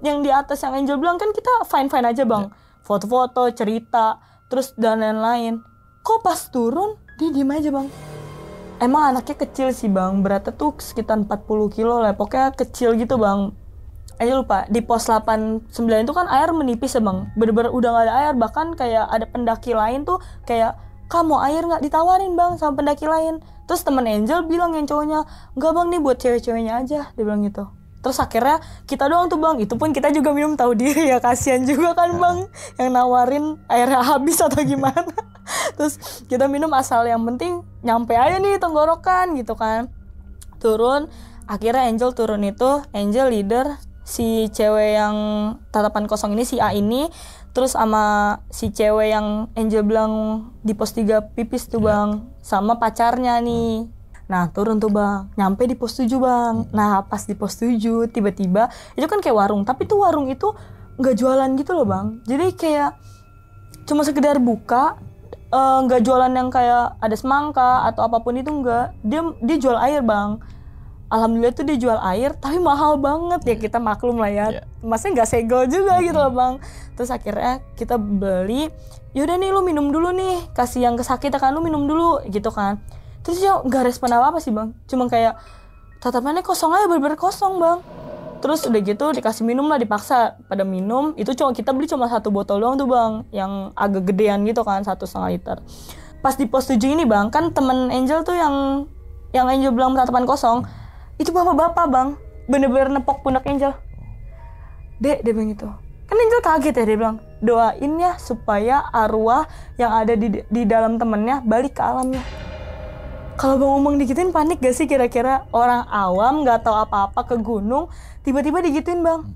S1: yang di atas yang Angel bilang kan kita fine fine aja bang iya. foto-foto cerita terus dan lain-lain kok pas turun dia diem aja bang emang anaknya kecil sih bang beratnya tuh sekitar 40 kilo lah pokoknya kecil gitu bang aja lupa di pos 89 itu kan air menipis emang ya, bener-bener udah gak ada air bahkan kayak ada pendaki lain tuh kayak kamu air nggak ditawarin bang sama pendaki lain terus temen Angel bilang yang cowoknya nggak bang nih buat cewek-ceweknya aja dia bilang gitu terus akhirnya kita doang tuh bang itu pun kita juga minum tahu diri ya kasihan juga kan bang yang nawarin airnya habis atau gimana terus kita minum asal yang penting nyampe aja nih tenggorokan gitu kan turun akhirnya Angel turun itu Angel leader si cewek yang tatapan kosong ini si A ini terus sama si cewek yang Angel bilang di pos 3 pipis tuh iya. bang sama pacarnya nih nah turun tuh bang nyampe di pos tujuh bang hmm. nah pas di pos tujuh tiba-tiba itu kan kayak warung tapi tuh warung itu nggak jualan gitu loh bang jadi kayak cuma sekedar buka eh, nggak uh, jualan yang kayak ada semangka atau apapun itu enggak dia dia jual air bang alhamdulillah tuh dia jual air tapi mahal banget ya hmm. kita maklum lah ya yeah. maksudnya nggak segel juga mm-hmm. gitu loh bang terus akhirnya kita beli yaudah nih lu minum dulu nih kasih yang kesakitan kan lu minum dulu gitu kan terus ya nggak respon apa apa sih bang cuma kayak tatapannya kosong aja bener-bener kosong bang terus udah gitu dikasih minum lah dipaksa pada minum itu cuma kita beli cuma satu botol doang tuh bang yang agak gedean gitu kan satu setengah liter pas di pos 7 ini bang kan temen Angel tuh yang yang Angel bilang tatapan kosong itu bapak-bapak bang bener-bener nepok pundak Angel dek dia bilang gitu kan Angel kaget ya dia bilang doain ya supaya arwah yang ada di, di dalam temennya balik ke alamnya kalau bang Umang digituin panik gak sih kira-kira orang awam gak tahu apa-apa ke gunung tiba-tiba digituin bang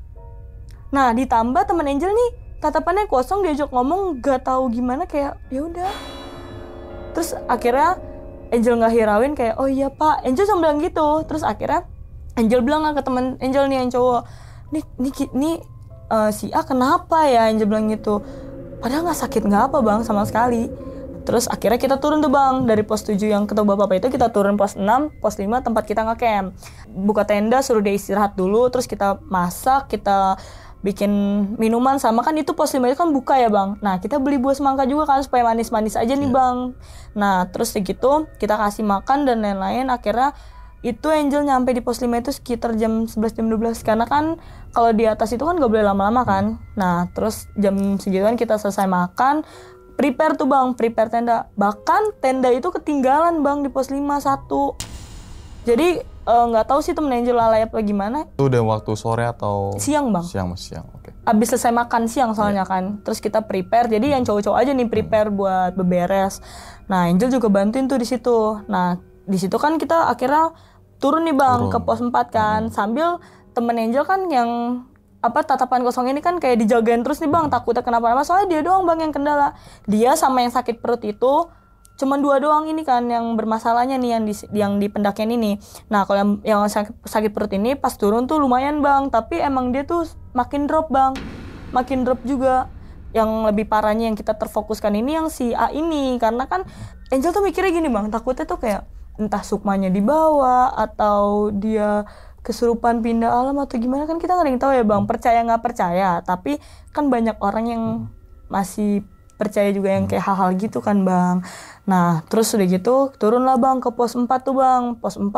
S1: nah ditambah teman Angel nih tatapannya kosong diajak ngomong gak tahu gimana kayak ya udah terus akhirnya Angel nggak hirauin kayak oh iya pak Angel cuma bilang gitu terus akhirnya Angel bilang ke teman Angel nih yang cowok nih nih nih uh, si A kenapa ya Angel bilang gitu padahal nggak sakit nggak apa bang sama sekali terus akhirnya kita turun tuh bang dari pos 7 yang ketemu bapak itu kita turun pos 6 pos 5 tempat kita ngecamp buka tenda suruh dia istirahat dulu terus kita masak kita bikin minuman sama kan itu pos 5 itu kan buka ya bang nah kita beli buah semangka juga kan supaya manis-manis aja nih yeah. bang nah terus segitu kita kasih makan dan lain-lain akhirnya itu Angel nyampe di pos 5 itu sekitar jam 11 jam 12 karena kan kalau di atas itu kan gak boleh lama-lama kan nah terus jam segitu kan kita selesai makan prepare tuh bang prepare tenda bahkan tenda itu ketinggalan bang di pos lima satu jadi Eh, nggak uh, tahu sih temen Angel lalai apa gimana.
S2: Itu udah waktu sore atau siang bang? Siang mas siang, oke.
S1: Okay. Abis selesai makan siang soalnya yeah. kan, terus kita prepare. Jadi hmm. yang cowok-cowok aja nih prepare hmm. buat beberes. Nah Angel juga bantuin tuh di situ. Nah di situ kan kita akhirnya turun nih bang turun. ke pos 4 kan, hmm. sambil temen Angel kan yang apa tatapan kosong ini kan kayak dijagain terus nih bang takutnya kenapa-napa soalnya dia doang bang yang kendala dia sama yang sakit perut itu cuman dua doang ini kan yang bermasalahnya nih yang di yang di pendakian ini nah kalau yang yang sakit, sakit perut ini pas turun tuh lumayan bang tapi emang dia tuh makin drop bang makin drop juga yang lebih parahnya yang kita terfokuskan ini yang si A ini karena kan Angel tuh mikirnya gini bang takutnya tuh kayak entah sukmanya dibawa atau dia kesurupan pindah alam atau gimana kan kita nggak ada tahu ya bang percaya nggak percaya tapi kan banyak orang yang hmm. masih percaya juga yang hmm. kayak hal-hal gitu kan bang nah terus udah gitu turun lah bang ke pos 4 tuh bang pos 4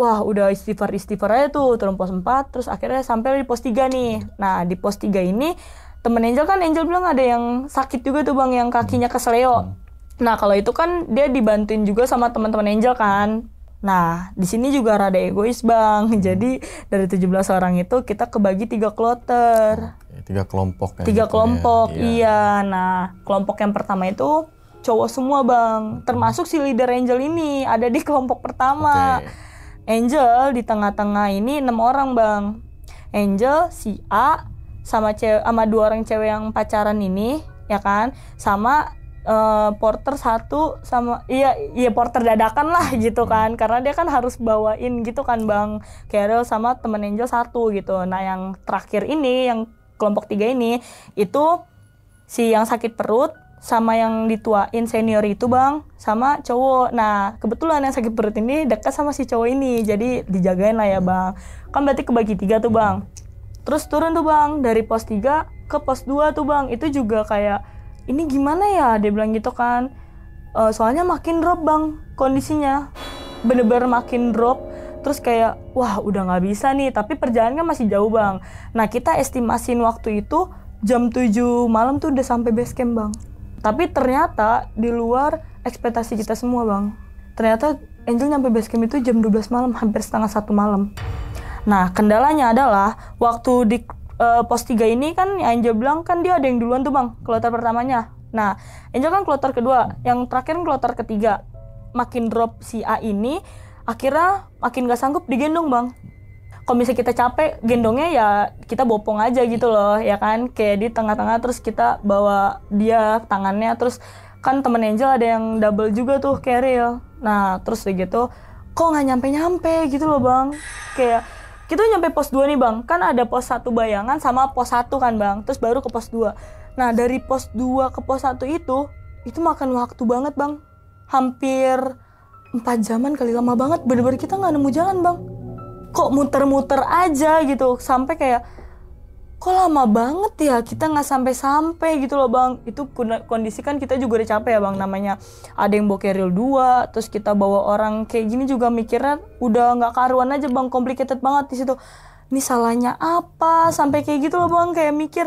S1: wah udah istighfar istighfar aja tuh turun pos 4 terus akhirnya sampai di pos 3 nih hmm. nah di pos 3 ini temen Angel kan Angel bilang ada yang sakit juga tuh bang yang kakinya hmm. kesleo nah kalau itu kan dia dibantuin juga sama teman-teman Angel kan Nah, di sini juga rada egois, Bang. Jadi, dari 17 orang itu kita kebagi tiga kloter
S2: tiga kelompok kan tiga gitu ya. kelompok ya. iya
S1: nah kelompok yang pertama itu cowok semua bang hmm. termasuk si leader Angel ini ada di kelompok pertama okay. Angel di tengah-tengah ini enam orang bang Angel si A sama cewek sama dua orang cewek yang pacaran ini ya kan sama uh, porter satu sama iya iya porter dadakan lah hmm. gitu kan hmm. karena dia kan harus bawain gitu kan bang Carol sama temen Angel satu gitu nah yang terakhir ini yang kelompok tiga ini itu si yang sakit perut sama yang dituain senior itu bang sama cowok nah kebetulan yang sakit perut ini dekat sama si cowok ini jadi dijagain lah ya bang kan berarti kebagi tiga tuh bang terus turun tuh bang dari pos tiga ke pos dua tuh bang itu juga kayak ini gimana ya dia bilang gitu kan eh, soalnya makin drop bang kondisinya bener-bener makin drop terus kayak wah udah nggak bisa nih tapi perjalanannya masih jauh bang nah kita estimasin waktu itu jam 7 malam tuh udah sampai base camp bang tapi ternyata di luar ekspektasi kita semua bang ternyata Angel nyampe base camp itu jam 12 malam hampir setengah satu malam nah kendalanya adalah waktu di uh, pos 3 ini kan Angel bilang kan dia ada yang duluan tuh bang kloter pertamanya nah Angel kan kloter kedua yang terakhir kloter ketiga makin drop si A ini akhirnya makin gak sanggup digendong bang kalau misalnya kita capek gendongnya ya kita bopong aja gitu loh ya kan kayak di tengah-tengah terus kita bawa dia tangannya terus kan temen Angel ada yang double juga tuh Keril. nah terus kayak gitu kok nggak nyampe-nyampe gitu loh bang kayak kita nyampe pos 2 nih bang kan ada pos satu bayangan sama pos satu kan bang terus baru ke pos 2 nah dari pos 2 ke pos satu itu itu makan waktu banget bang hampir empat jaman kali lama banget bener-bener kita nggak nemu jalan bang kok muter-muter aja gitu sampai kayak kok lama banget ya kita nggak sampai-sampai gitu loh bang itu kondisi kan kita juga udah capek ya bang namanya ada yang bokeril dua terus kita bawa orang kayak gini juga mikirnya udah nggak karuan aja bang complicated banget di situ ini salahnya apa sampai kayak gitu loh bang kayak mikir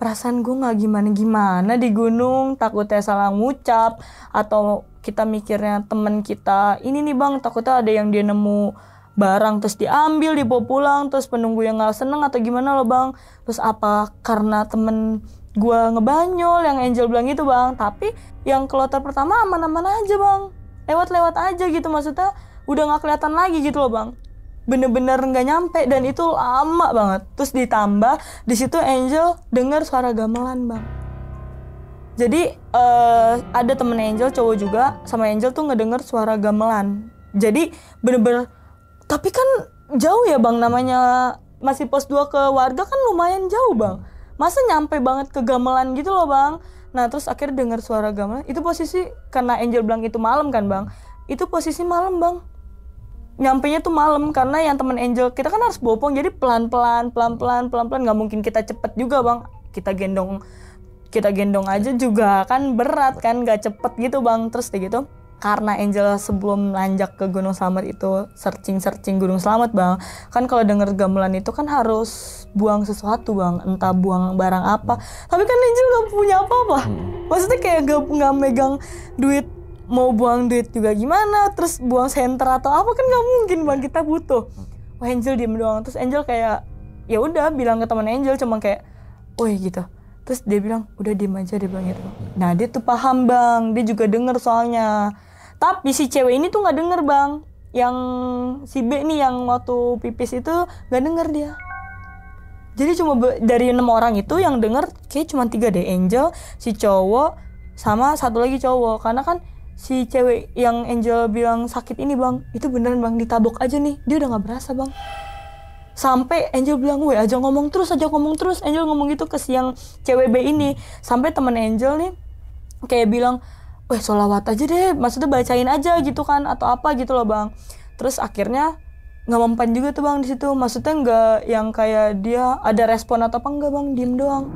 S1: perasaan gue nggak gimana gimana di gunung takutnya salah ngucap atau kita mikirnya temen kita ini nih bang takutnya ada yang dia nemu barang terus diambil dibawa pulang terus penunggu yang nggak seneng atau gimana loh bang terus apa karena temen gue ngebanyol yang Angel bilang gitu bang tapi yang kloter pertama aman-aman aja bang lewat-lewat aja gitu maksudnya udah nggak kelihatan lagi gitu loh bang bener-bener nggak nyampe dan itu lama banget terus ditambah di situ Angel dengar suara gamelan bang jadi uh, ada temen Angel cowok juga sama Angel tuh ngedenger suara gamelan jadi bener-bener tapi kan jauh ya bang namanya masih pos 2 ke warga kan lumayan jauh bang masa nyampe banget ke gamelan gitu loh bang nah terus akhirnya dengar suara gamelan itu posisi karena Angel bilang itu malam kan bang itu posisi malam bang nyampe nya tuh malam karena yang temen Angel kita kan harus bopong jadi pelan pelan pelan pelan pelan pelan nggak mungkin kita cepet juga bang kita gendong kita gendong aja iya. juga kan berat kan gak cepet gitu bang terus deh gitu karena Angel sebelum lanjak ke Gunung Slamet itu searching-searching Gunung Slamet bang kan kalau denger gamelan itu kan harus buang sesuatu bang entah buang barang apa tapi kan Angel gak punya apa-apa hmm. maksudnya kayak gak, gak megang duit mau buang duit juga gimana terus buang senter atau apa kan nggak mungkin bang kita butuh Wah Angel diem doang terus Angel kayak ya udah bilang ke teman Angel cuma kayak woi gitu terus dia bilang udah diem aja dia bilang gitu nah dia tuh paham bang dia juga denger soalnya tapi si cewek ini tuh nggak denger bang yang si B nih yang waktu pipis itu nggak denger dia jadi cuma dari enam orang itu yang denger kayak cuma tiga deh Angel si cowok sama satu lagi cowok karena kan si cewek yang Angel bilang sakit ini bang itu beneran bang ditabok aja nih dia udah nggak berasa bang sampai Angel bilang gue aja ngomong terus aja ngomong terus Angel ngomong gitu ke siang CWB ini sampai temen Angel nih kayak bilang weh solawat aja deh maksudnya bacain aja gitu kan atau apa gitu loh bang terus akhirnya nggak mempan juga tuh bang di situ maksudnya nggak yang kayak dia ada respon atau apa enggak bang diem doang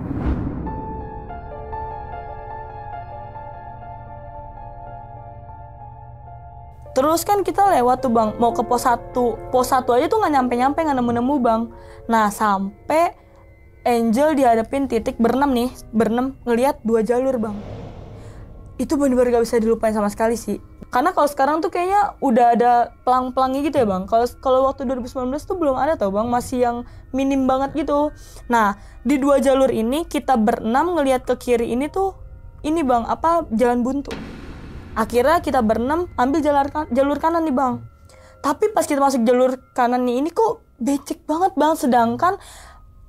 S1: Terus kan kita lewat tuh bang, mau ke pos satu, Pos satu aja tuh nggak nyampe-nyampe, nggak nemu-nemu bang. Nah sampai Angel dihadapin titik berenam nih, berenam ngelihat dua jalur bang. Itu bener-bener gak bisa dilupain sama sekali sih. Karena kalau sekarang tuh kayaknya udah ada pelang-pelangnya gitu ya bang. Kalau kalau waktu 2019 tuh belum ada tau bang, masih yang minim banget gitu. Nah di dua jalur ini kita berenam ngelihat ke kiri ini tuh ini bang apa jalan buntu akhirnya kita berenam ambil jalur kan, jalur kanan nih bang tapi pas kita masuk jalur kanan nih ini kok becek banget bang sedangkan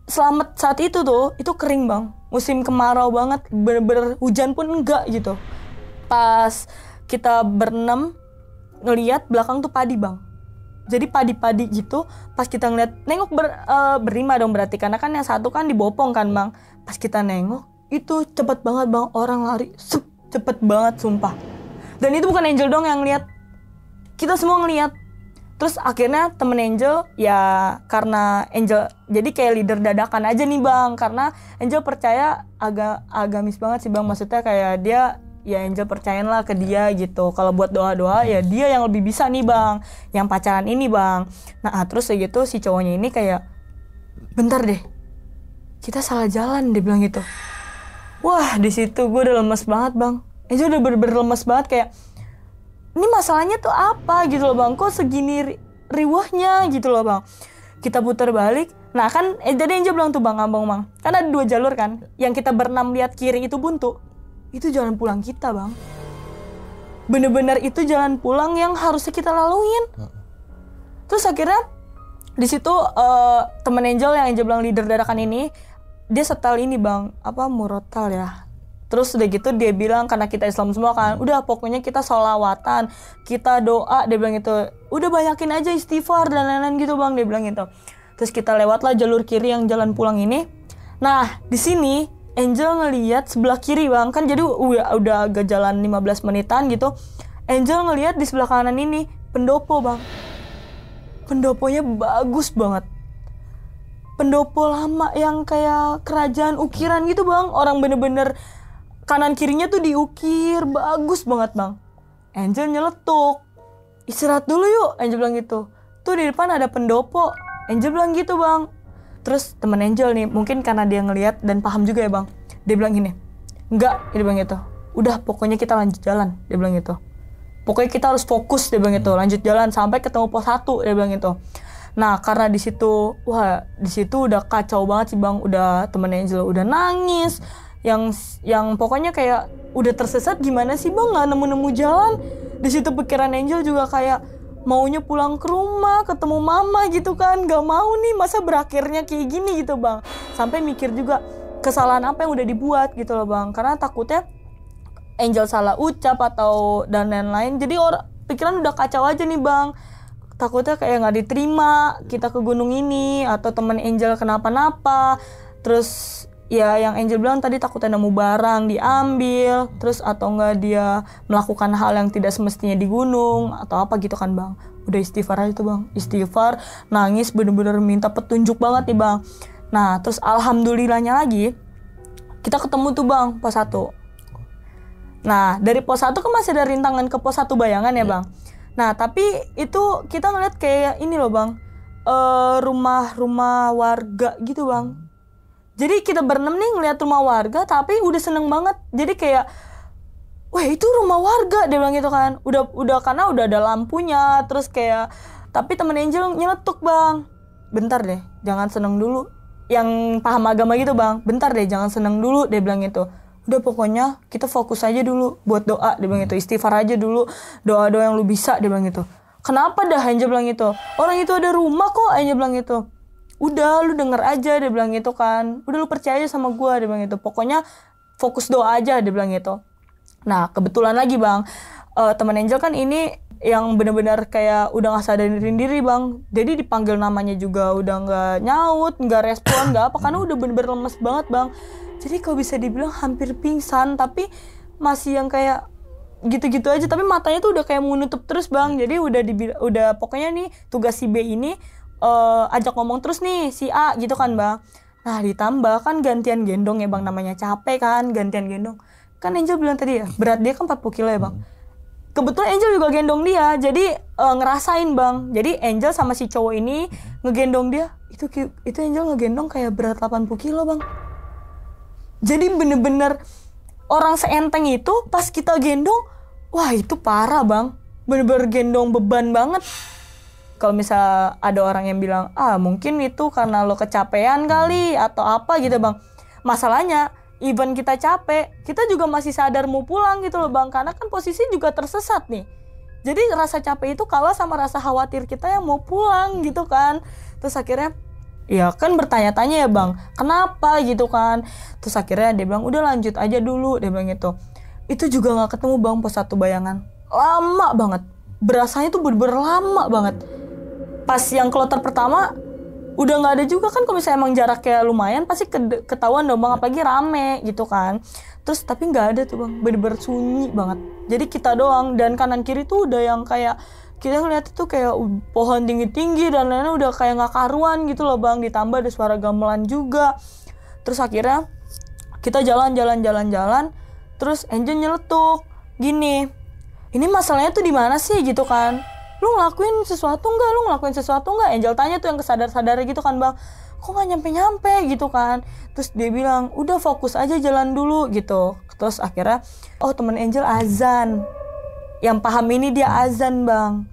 S1: selamat saat itu tuh itu kering bang musim kemarau banget bener-bener hujan pun enggak gitu pas kita berenam ngeliat belakang tuh padi bang jadi padi-padi gitu pas kita ngeliat nengok ber, uh, eh, berima dong berarti karena kan yang satu kan dibopong kan bang pas kita nengok itu cepet banget bang orang lari Sup, cepet banget sumpah dan itu bukan Angel dong yang lihat kita semua ngelihat terus akhirnya temen Angel ya karena Angel jadi kayak leader dadakan aja nih bang karena Angel percaya agak agamis banget sih bang maksudnya kayak dia ya Angel percayain lah ke dia gitu kalau buat doa doa ya dia yang lebih bisa nih bang yang pacaran ini bang nah terus kayak gitu si cowoknya ini kayak bentar deh kita salah jalan dia bilang gitu wah di situ gue udah lemes banget bang itu udah bener-bener lemes banget kayak ini masalahnya tuh apa gitu loh bang kok segini riwahnya gitu loh bang kita putar balik nah kan eh, jadi Enja bilang tuh bang abang bang kan ada dua jalur kan yang kita berenam lihat kiri itu buntu itu jalan pulang kita bang bener-bener itu jalan pulang yang harusnya kita laluin terus akhirnya di situ uh, temen Angel yang Angel bilang leader dadakan ini dia setel ini bang apa murotal ya terus udah gitu dia bilang karena kita Islam semua kan udah pokoknya kita sholawatan, kita doa dia bilang gitu udah banyakin aja istighfar dan lain-lain gitu bang dia bilang gitu terus kita lewatlah jalur kiri yang jalan pulang ini nah di sini Angel ngeliat sebelah kiri bang kan jadi udah, udah agak jalan 15 menitan gitu Angel ngeliat di sebelah kanan ini pendopo bang pendoponya bagus banget pendopo lama yang kayak kerajaan ukiran gitu bang orang bener-bener kanan kirinya tuh diukir bagus banget bang Angel nyeletuk istirahat dulu yuk Angel bilang gitu tuh di depan ada pendopo Angel bilang gitu bang terus temen Angel nih mungkin karena dia ngelihat dan paham juga ya bang dia bilang gini enggak dia bilang gitu udah pokoknya kita lanjut jalan dia bilang gitu pokoknya kita harus fokus dia bilang gitu lanjut jalan sampai ketemu pos satu dia bilang gitu Nah karena di situ wah di situ udah kacau banget sih bang, udah temen Angel udah nangis, yang yang pokoknya kayak udah tersesat gimana sih bang nggak nemu-nemu jalan di situ pikiran Angel juga kayak maunya pulang ke rumah ketemu mama gitu kan gak mau nih masa berakhirnya kayak gini gitu bang sampai mikir juga kesalahan apa yang udah dibuat gitu loh bang karena takutnya Angel salah ucap atau dan lain-lain jadi orang pikiran udah kacau aja nih bang takutnya kayak nggak diterima kita ke gunung ini atau teman Angel kenapa-napa terus ya yang Angel bilang tadi takutnya nemu barang diambil terus atau enggak dia melakukan hal yang tidak semestinya di gunung atau apa gitu kan bang udah istighfar aja tuh bang istighfar nangis bener-bener minta petunjuk banget nih bang nah terus alhamdulillahnya lagi kita ketemu tuh bang pos satu. nah dari pos satu kan masih ada rintangan ke pos satu bayangan ya iya. bang nah tapi itu kita ngeliat kayak ini loh bang rumah eh, -rumah warga gitu bang jadi kita berenam nih ngeliat rumah warga tapi udah seneng banget jadi kayak wah itu rumah warga dia bilang gitu kan udah udah karena udah ada lampunya terus kayak tapi temen Angel nyeletuk bang bentar deh jangan seneng dulu yang paham agama gitu bang bentar deh jangan seneng dulu dia bilang gitu udah pokoknya kita fokus aja dulu buat doa dia bilang gitu istighfar aja dulu doa doa yang lu bisa dia bilang gitu kenapa dah Angel bilang gitu orang itu ada rumah kok Angel bilang gitu udah lu denger aja dia bilang gitu kan udah lu percaya aja sama gue dia bilang gitu pokoknya fokus doa aja dia bilang gitu nah kebetulan lagi bang uh, teman Angel kan ini yang benar-benar kayak udah nggak sadarin diri bang jadi dipanggil namanya juga udah nggak nyaut nggak respon nggak apa karena udah bener-bener lemes banget bang jadi kalau bisa dibilang hampir pingsan tapi masih yang kayak gitu-gitu aja tapi matanya tuh udah kayak menutup terus bang jadi udah di udah pokoknya nih tugas si B ini uh, ajak ngomong terus nih si A gitu kan bang nah ditambah kan gantian gendong ya bang namanya capek kan gantian gendong kan Angel bilang tadi ya berat dia kan 40 kilo ya bang kebetulan Angel juga gendong dia jadi uh, ngerasain bang jadi Angel sama si cowok ini ngegendong dia itu itu Angel ngegendong kayak berat 80 kilo bang jadi bener-bener orang seenteng itu pas kita gendong wah itu parah bang bener-bener gendong beban banget kalau misal ada orang yang bilang ah mungkin itu karena lo kecapean kali atau apa gitu bang masalahnya even kita capek kita juga masih sadar mau pulang gitu loh bang karena kan posisi juga tersesat nih jadi rasa capek itu kalah sama rasa khawatir kita yang mau pulang gitu kan terus akhirnya ya kan bertanya-tanya ya bang kenapa gitu kan terus akhirnya dia bilang udah lanjut aja dulu dia bilang gitu itu juga nggak ketemu bang pos satu bayangan lama banget berasanya tuh bener lama banget pas yang kloter pertama udah nggak ada juga kan kalau misalnya emang jaraknya lumayan pasti ketahuan dong bang apalagi rame gitu kan terus tapi nggak ada tuh bang bener-bener sunyi banget jadi kita doang dan kanan kiri tuh udah yang kayak kita ngeliat itu kayak pohon tinggi-tinggi dan lainnya udah kayak nggak karuan gitu loh bang ditambah ada suara gamelan juga terus akhirnya kita jalan jalan jalan jalan terus engine nyeletuk gini ini masalahnya tuh di mana sih gitu kan lu ngelakuin sesuatu nggak lu ngelakuin sesuatu nggak Angel tanya tuh yang kesadar-sadar gitu kan bang kok nggak nyampe-nyampe gitu kan terus dia bilang udah fokus aja jalan dulu gitu terus akhirnya oh temen Angel azan yang paham ini dia azan bang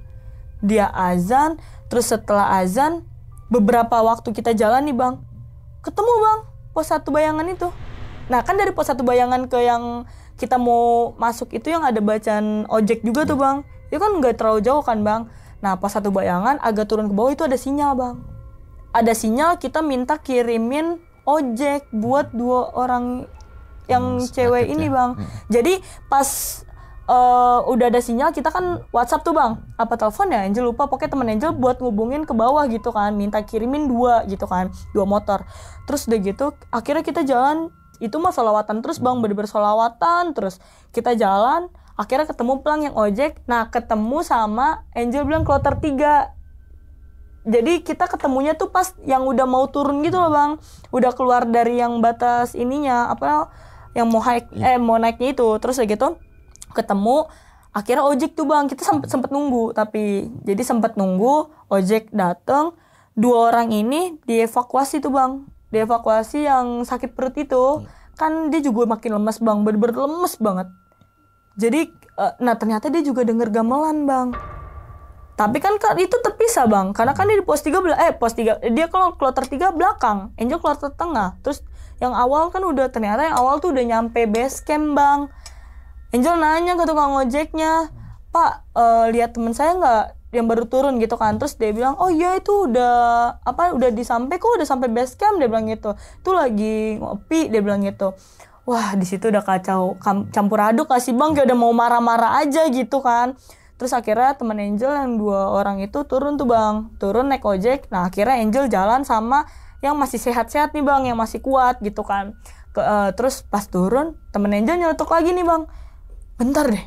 S1: dia azan terus setelah azan beberapa waktu kita jalan nih bang ketemu bang pos satu bayangan itu nah kan dari pos satu bayangan ke yang kita mau masuk itu yang ada bacaan ojek juga tuh bang itu ya kan nggak terlalu jauh kan bang nah pas satu bayangan agak turun ke bawah itu ada sinyal bang ada sinyal kita minta kirimin ojek buat dua orang yang hmm, cewek ini ya. bang hmm. jadi pas uh, udah ada sinyal kita kan WhatsApp tuh bang apa telepon ya Angel lupa Pokoknya temen Angel buat ngubungin ke bawah gitu kan minta kirimin dua gitu kan dua motor terus udah gitu akhirnya kita jalan itu mah solawatan terus bang bener-bener solawatan terus kita jalan akhirnya ketemu pelang yang ojek nah ketemu sama Angel bilang kloter 3 jadi kita ketemunya tuh pas yang udah mau turun gitu loh bang udah keluar dari yang batas ininya apa yang mau hike iya. eh mau naiknya itu terus ya gitu ketemu akhirnya ojek tuh bang kita sempet sempet nunggu tapi jadi sempet nunggu ojek dateng dua orang ini dievakuasi tuh bang dievakuasi yang sakit perut itu iya. kan dia juga makin lemes bang bener-bener lemes banget jadi, uh, nah ternyata dia juga denger gamelan bang. Tapi kan itu terpisah bang, karena kan dia di pos tiga 3, eh pos tiga. dia kalau keluar 3 belakang, Angel keluar tengah. Terus yang awal kan udah, ternyata yang awal tuh udah nyampe base camp bang. Angel nanya ke tukang ojeknya, Pak, uh, lihat temen saya nggak yang baru turun gitu kan terus dia bilang oh iya itu udah apa udah disampe kok udah sampai base camp dia bilang gitu itu lagi ngopi dia bilang gitu wah di situ udah kacau campur aduk kasih bang kayak udah mau marah-marah aja gitu kan terus akhirnya teman Angel yang dua orang itu turun tuh bang turun naik ojek nah akhirnya Angel jalan sama yang masih sehat-sehat nih bang yang masih kuat gitu kan Ke, uh, terus pas turun temen Angel nyelotok lagi nih bang bentar deh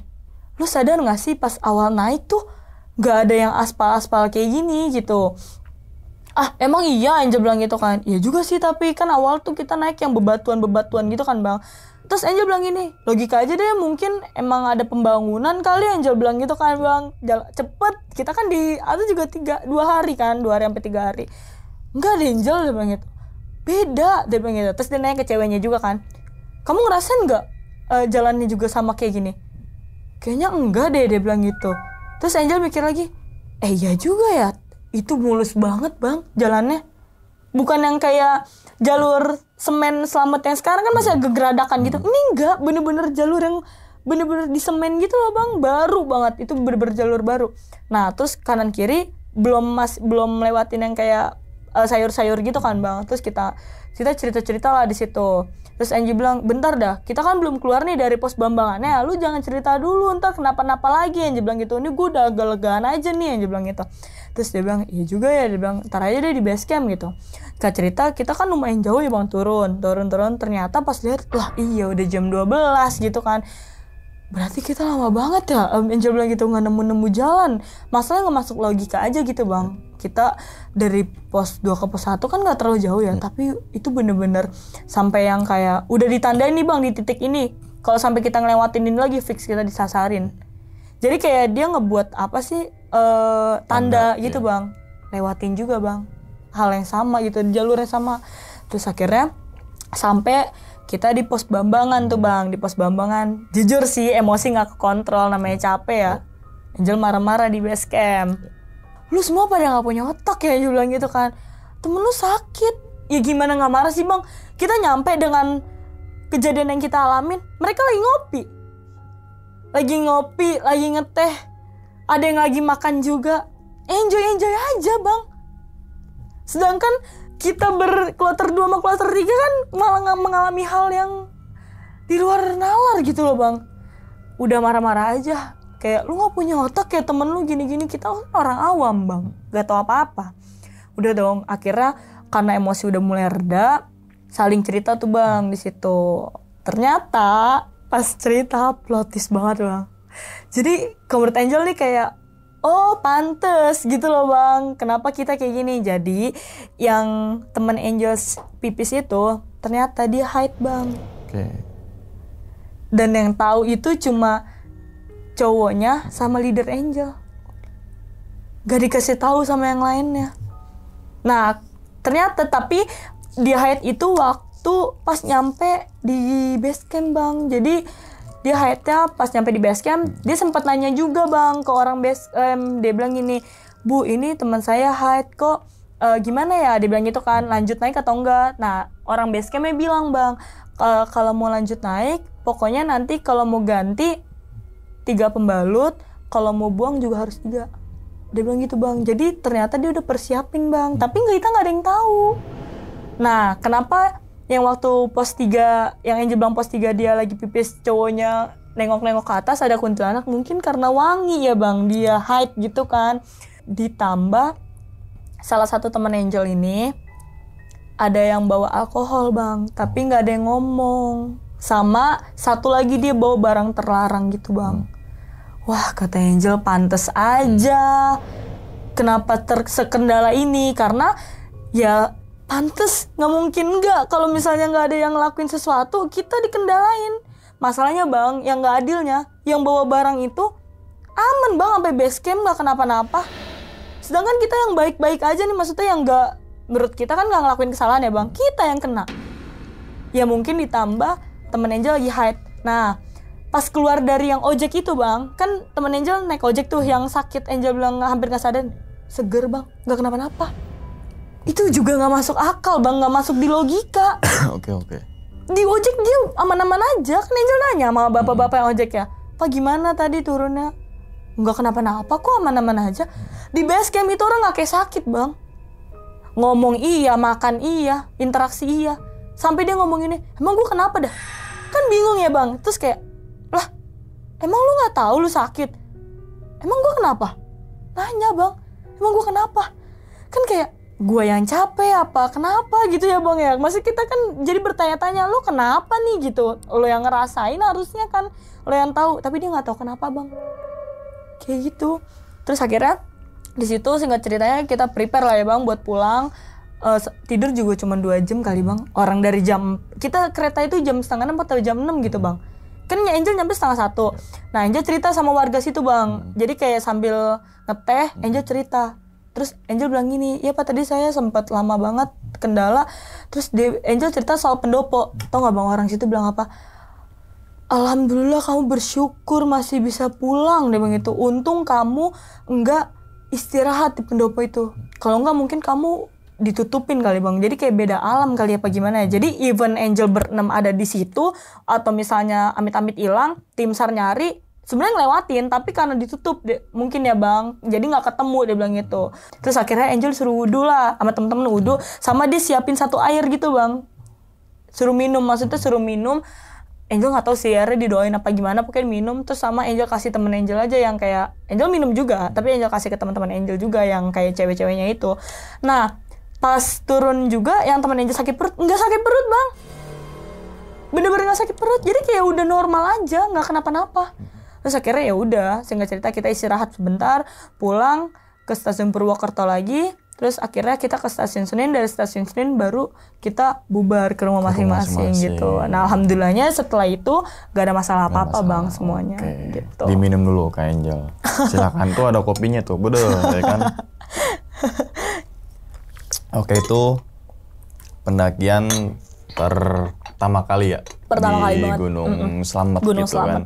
S1: lu sadar nggak sih pas awal naik tuh nggak ada yang aspal-aspal kayak gini gitu ah emang iya Angel bilang gitu kan ya juga sih tapi kan awal tuh kita naik yang bebatuan-bebatuan gitu kan bang terus Angel bilang gini logika aja deh mungkin emang ada pembangunan kali Angel bilang gitu kan bang jalan cepet kita kan di ada juga tiga dua hari kan dua hari sampai tiga hari enggak deh Angel dia bilang gitu beda dia bilang gitu terus dia nanya ke ceweknya juga kan kamu ngerasain nggak uh, jalannya juga sama kayak gini kayaknya enggak deh dia bilang gitu terus Angel mikir lagi eh iya juga ya itu mulus banget bang jalannya bukan yang kayak jalur semen selamat yang sekarang kan masih agak geradakan gitu hmm. ini enggak bener-bener jalur yang bener-bener di semen gitu loh bang baru banget itu bener-bener jalur baru nah terus kanan kiri belum mas belum lewatin yang kayak eh, sayur-sayur uh, gitu kan bang terus kita kita cerita-cerita lah di situ Terus Angie bilang, bentar dah, kita kan belum keluar nih dari pos bambangannya, lu jangan cerita dulu, ntar kenapa-napa lagi. Angie bilang gitu, ini gue udah agak legaan aja nih, Angie bilang gitu. Terus dia bilang, iya juga ya, dia bilang, ntar aja deh di base camp gitu. Kak cerita, kita kan lumayan jauh ya bang, turun, turun, turun. Ternyata pas lihat, lah iya udah jam 12 gitu kan berarti kita lama banget ya um, Angel bilang gitu nggak nemu-nemu jalan masalah nggak masuk logika aja gitu bang kita dari pos 2 ke pos 1 kan nggak terlalu jauh ya hmm. tapi itu bener-bener sampai yang kayak udah ditandain nih bang di titik ini kalau sampai kita ngelewatin ini lagi fix kita disasarin jadi kayak dia ngebuat apa sih uh, tanda, tanda gitu iya. bang lewatin juga bang hal yang sama gitu jalurnya sama terus akhirnya sampai kita di pos Bambangan tuh bang di pos Bambangan jujur sih emosi nggak kekontrol namanya capek ya Angel marah-marah di base camp lu semua pada nggak punya otak ya Angel bilang gitu kan temen lu sakit ya gimana nggak marah sih bang kita nyampe dengan kejadian yang kita alamin mereka lagi ngopi lagi ngopi lagi ngeteh ada yang lagi makan juga enjoy enjoy aja bang sedangkan kita berkloter 2 sama kloter 3 kan malah nggak mengalami hal yang di luar nalar gitu loh bang udah marah-marah aja kayak lu nggak punya otak ya temen lu gini-gini kita orang awam bang nggak tahu apa-apa udah dong akhirnya karena emosi udah mulai reda saling cerita tuh bang di situ ternyata pas cerita plotis banget bang jadi Convert Angel nih kayak oh pantes gitu loh bang kenapa kita kayak gini jadi yang temen Angels pipis itu ternyata dia hide bang oke dan yang tahu itu cuma cowoknya sama leader Angel gak dikasih tahu sama yang lainnya nah ternyata tapi dia hide itu waktu pas nyampe di base camp bang jadi dia hayatnya pas nyampe di base camp dia sempat nanya juga bang ke orang base camp dia bilang gini bu ini teman saya haid kok e, gimana ya dia bilang gitu kan lanjut naik atau enggak nah orang base campnya bilang bang kalau mau lanjut naik pokoknya nanti kalau mau ganti tiga pembalut kalau mau buang juga harus tiga dia bilang gitu bang jadi ternyata dia udah persiapin bang tapi kita nggak ada yang tahu nah kenapa yang waktu pos tiga yang Angel bilang pos tiga dia lagi pipis cowoknya nengok-nengok ke atas ada kuntilanak mungkin karena wangi ya bang dia hide gitu kan ditambah salah satu teman Angel ini ada yang bawa alkohol bang tapi nggak ada yang ngomong sama satu lagi dia bawa barang terlarang gitu bang wah kata Angel pantas aja kenapa terkendala ini karena ya pantes nggak mungkin nggak kalau misalnya nggak ada yang ngelakuin sesuatu kita dikendalain masalahnya bang yang nggak adilnya yang bawa barang itu aman bang sampai base camp nggak kenapa-napa sedangkan kita yang baik-baik aja nih maksudnya yang nggak menurut kita kan nggak ngelakuin kesalahan ya bang kita yang kena ya mungkin ditambah temen Angel lagi hide nah pas keluar dari yang ojek itu bang kan temen Angel naik ojek tuh yang sakit Angel bilang hampir nggak sadar seger bang nggak kenapa-napa itu juga nggak masuk akal bang nggak masuk di logika
S2: oke oke
S1: di ojek dia aman-aman aja kan Angel nanya sama bapak-bapak yang ojek ya pak gimana tadi turunnya nggak kenapa-napa kok aman-aman aja di base camp itu orang nggak kayak sakit bang ngomong iya makan iya interaksi iya sampai dia ngomong ini emang gue kenapa dah kan bingung ya bang terus kayak lah emang lu nggak tahu lu sakit emang gue kenapa nanya bang emang gue kenapa kan kayak gue yang capek apa kenapa gitu ya bang ya masih kita kan jadi bertanya-tanya lo kenapa nih gitu lo yang ngerasain harusnya kan lo yang tahu tapi dia nggak tahu kenapa bang kayak gitu terus akhirnya di situ singkat ceritanya kita prepare lah ya bang buat pulang uh, tidur juga cuma dua jam kali bang orang dari jam kita kereta itu jam setengah enam atau jam enam gitu bang kan Angel nyampe setengah satu nah Angel cerita sama warga situ bang hmm. jadi kayak sambil ngeteh hmm. Angel cerita terus Angel bilang gini ya pak tadi saya sempat lama banget kendala terus dia, Angel cerita soal pendopo tau nggak bang orang situ bilang apa Alhamdulillah kamu bersyukur masih bisa pulang deh begitu. itu untung kamu enggak istirahat di pendopo itu kalau enggak mungkin kamu ditutupin kali bang jadi kayak beda alam kali apa gimana ya jadi even angel berenam ada di situ atau misalnya amit-amit hilang tim sar nyari sebenarnya ngelewatin tapi karena ditutup deh, mungkin ya bang jadi nggak ketemu dia bilang gitu terus akhirnya Angel suruh wudhu lah sama temen-temen wudhu sama dia siapin satu air gitu bang suruh minum maksudnya suruh minum Angel nggak tahu sih akhirnya didoain apa gimana pokoknya minum terus sama Angel kasih temen Angel aja yang kayak Angel minum juga tapi Angel kasih ke teman-teman Angel juga yang kayak cewek-ceweknya itu nah pas turun juga yang temen Angel sakit perut nggak sakit perut bang bener-bener nggak sakit perut jadi kayak udah normal aja nggak kenapa-napa terus akhirnya ya udah singkat cerita kita istirahat sebentar pulang ke stasiun Purwokerto lagi terus akhirnya kita ke stasiun Senin dari stasiun Senin baru kita bubar ke rumah masing-masing gitu nah alhamdulillahnya setelah itu gak ada masalah apa apa bang semuanya okay.
S2: gitu diminum dulu kak Angel silakan tuh ada kopinya tuh bener ya kan oke itu pendakian pertama kali ya pertama di kali banget. Gunung mm Selamat Gunung gitu Selamat. kan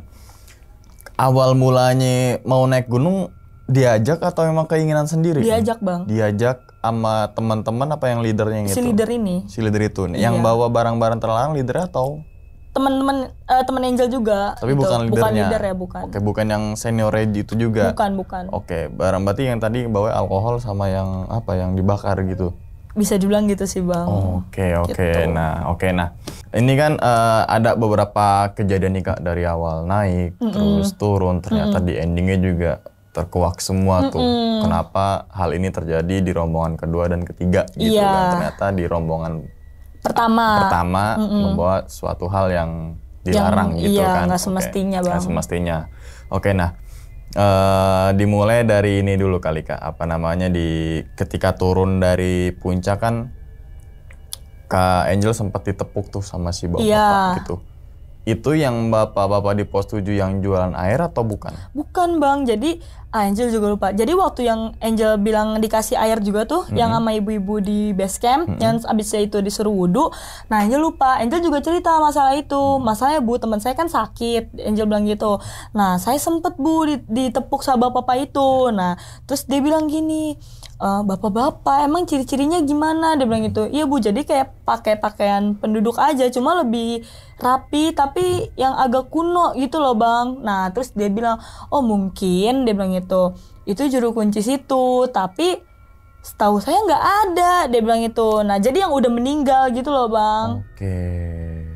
S2: awal mulanya mau naik gunung diajak atau emang keinginan sendiri? Diajak bang. Diajak sama teman-teman apa yang leadernya gitu? Si leader ini. Si leader itu nih. Yang iya. bawa barang-barang terlarang leader atau?
S1: Teman-teman uh, teman Angel juga. Tapi gitu. bukan leadernya. Bukan leader ya bukan. Oke
S2: bukan yang senior Red itu juga. Bukan bukan. Oke barang berarti yang tadi bawa alkohol sama yang apa yang dibakar gitu
S1: bisa dibilang gitu sih bang. Oke
S2: okay, oke okay. gitu. nah oke okay, nah ini kan uh, ada beberapa kejadian nih kak dari awal naik mm -mm. terus turun ternyata mm -mm. di endingnya juga terkuak semua mm -mm. tuh kenapa hal ini terjadi di rombongan kedua dan ketiga gitu yeah. kan ternyata di rombongan
S1: pertama pertama
S2: mm -mm. membawa suatu hal yang dilarang yang, gitu iya, kan. Iya semestinya okay. bang. Nah, semestinya. Oke okay, nah Uh, dimulai dari ini dulu kali kak apa namanya di ketika turun dari puncak kan kak Angel sempat ditepuk tuh sama si bapak, -bapak iya. gitu itu yang bapak-bapak di pos 7 yang jualan air atau bukan?
S1: Bukan bang, jadi ah, Angel juga lupa. Jadi waktu yang Angel bilang dikasih air juga tuh, mm -hmm. yang sama ibu-ibu di base camp, mm -hmm. yang abisnya itu disuruh wudhu. Nah Angel lupa, Angel juga cerita masalah itu. Mm -hmm. Masalahnya bu, teman saya kan sakit, Angel bilang gitu. Nah saya sempet bu ditepuk sama bapak-bapak itu. Nah terus dia bilang gini, Eh, bapak-bapak emang ciri-cirinya gimana dia bilang gitu iya bu jadi kayak pakai pakaian penduduk aja cuma lebih rapi tapi yang agak kuno gitu loh bang nah terus dia bilang oh mungkin dia bilang gitu itu juru kunci situ tapi setahu saya nggak ada dia bilang itu nah jadi yang udah meninggal gitu loh bang oke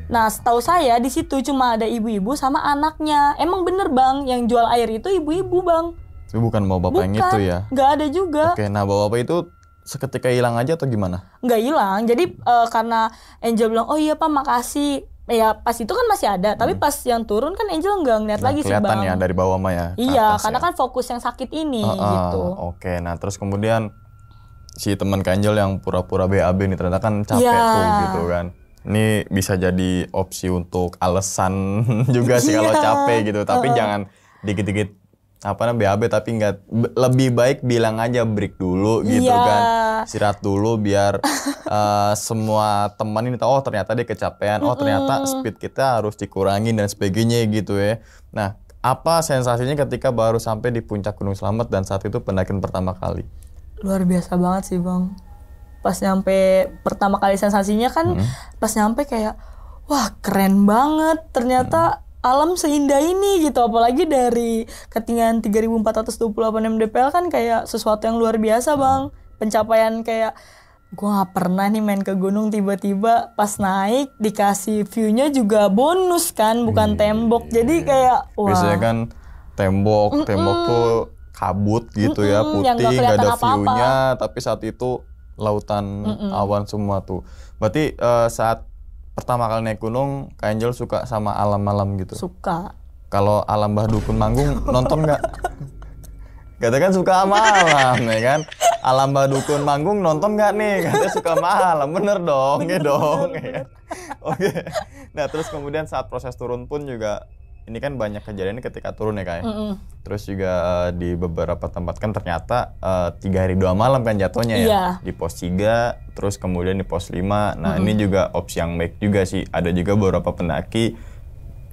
S1: nah setahu saya di situ cuma ada ibu-ibu sama anaknya emang bener bang yang jual air itu ibu-ibu bang
S2: tapi bukan mau bapak bukan, yang itu ya?
S1: Nggak ada juga. Oke,
S2: nah bawa bapak itu seketika hilang aja atau gimana?
S1: Nggak hilang. Jadi uh, karena Angel bilang, oh iya pak makasih. Ya pas itu kan masih ada, tapi hmm. pas yang turun kan Angel nggak ngeliat nah, lagi sih bang. Kelihatan
S2: ya dari bawah mah ya.
S1: Iya, karena ya. kan fokus yang sakit ini uh, uh, gitu. Oke,
S2: okay. nah terus kemudian si teman Angel yang pura-pura BAB ini ternyata kan capek ya. tuh gitu kan. Ini bisa jadi opsi untuk alasan juga sih iya. kalau capek gitu, tapi uh. jangan dikit-dikit apa namanya BAB tapi nggak lebih baik bilang aja break dulu gitu yeah. kan istirahat dulu biar uh, semua teman ini tahu oh ternyata dia kecapean oh ternyata speed kita harus dikurangin dan sebagainya gitu ya nah apa sensasinya ketika baru sampai di puncak Gunung Selamat dan saat itu pendakian pertama kali
S1: luar biasa banget sih bang pas nyampe pertama kali sensasinya kan hmm. pas nyampe kayak wah keren banget ternyata hmm alam seindah ini gitu apalagi dari ketinggian 3428 mdpl kan kayak sesuatu yang luar biasa bang pencapaian kayak gue gak pernah nih main ke gunung tiba-tiba pas naik dikasih viewnya juga bonus kan bukan iya. tembok jadi kayak wah biasanya kan
S2: tembok mm -mm. tembok tuh kabut gitu mm -mm, ya putih gak ada viewnya tapi saat itu lautan mm -mm. awan semua tuh berarti uh, saat pertama kali naik gunung Kak Angel suka sama alam malam gitu? Suka. Kalau alam bah Dukun manggung nonton nggak? Kata kan suka malam alam ya kan? Alam bah Dukun manggung nonton nggak nih? Kata suka malam bener dong, ya bener, ya dong. Ya. Kan? Oke. Nah terus kemudian saat proses turun pun juga ini kan banyak kejadian ketika turun ya kayak. Ya? Mm -mm. Terus juga uh, di beberapa tempat kan ternyata eh, tiga hari dua malam kan jatuhnya ya. Iya. Di pos tiga, terus kemudian di pos lima. Nah, mm -hmm. ini juga opsi yang baik juga sih. Ada juga beberapa pendaki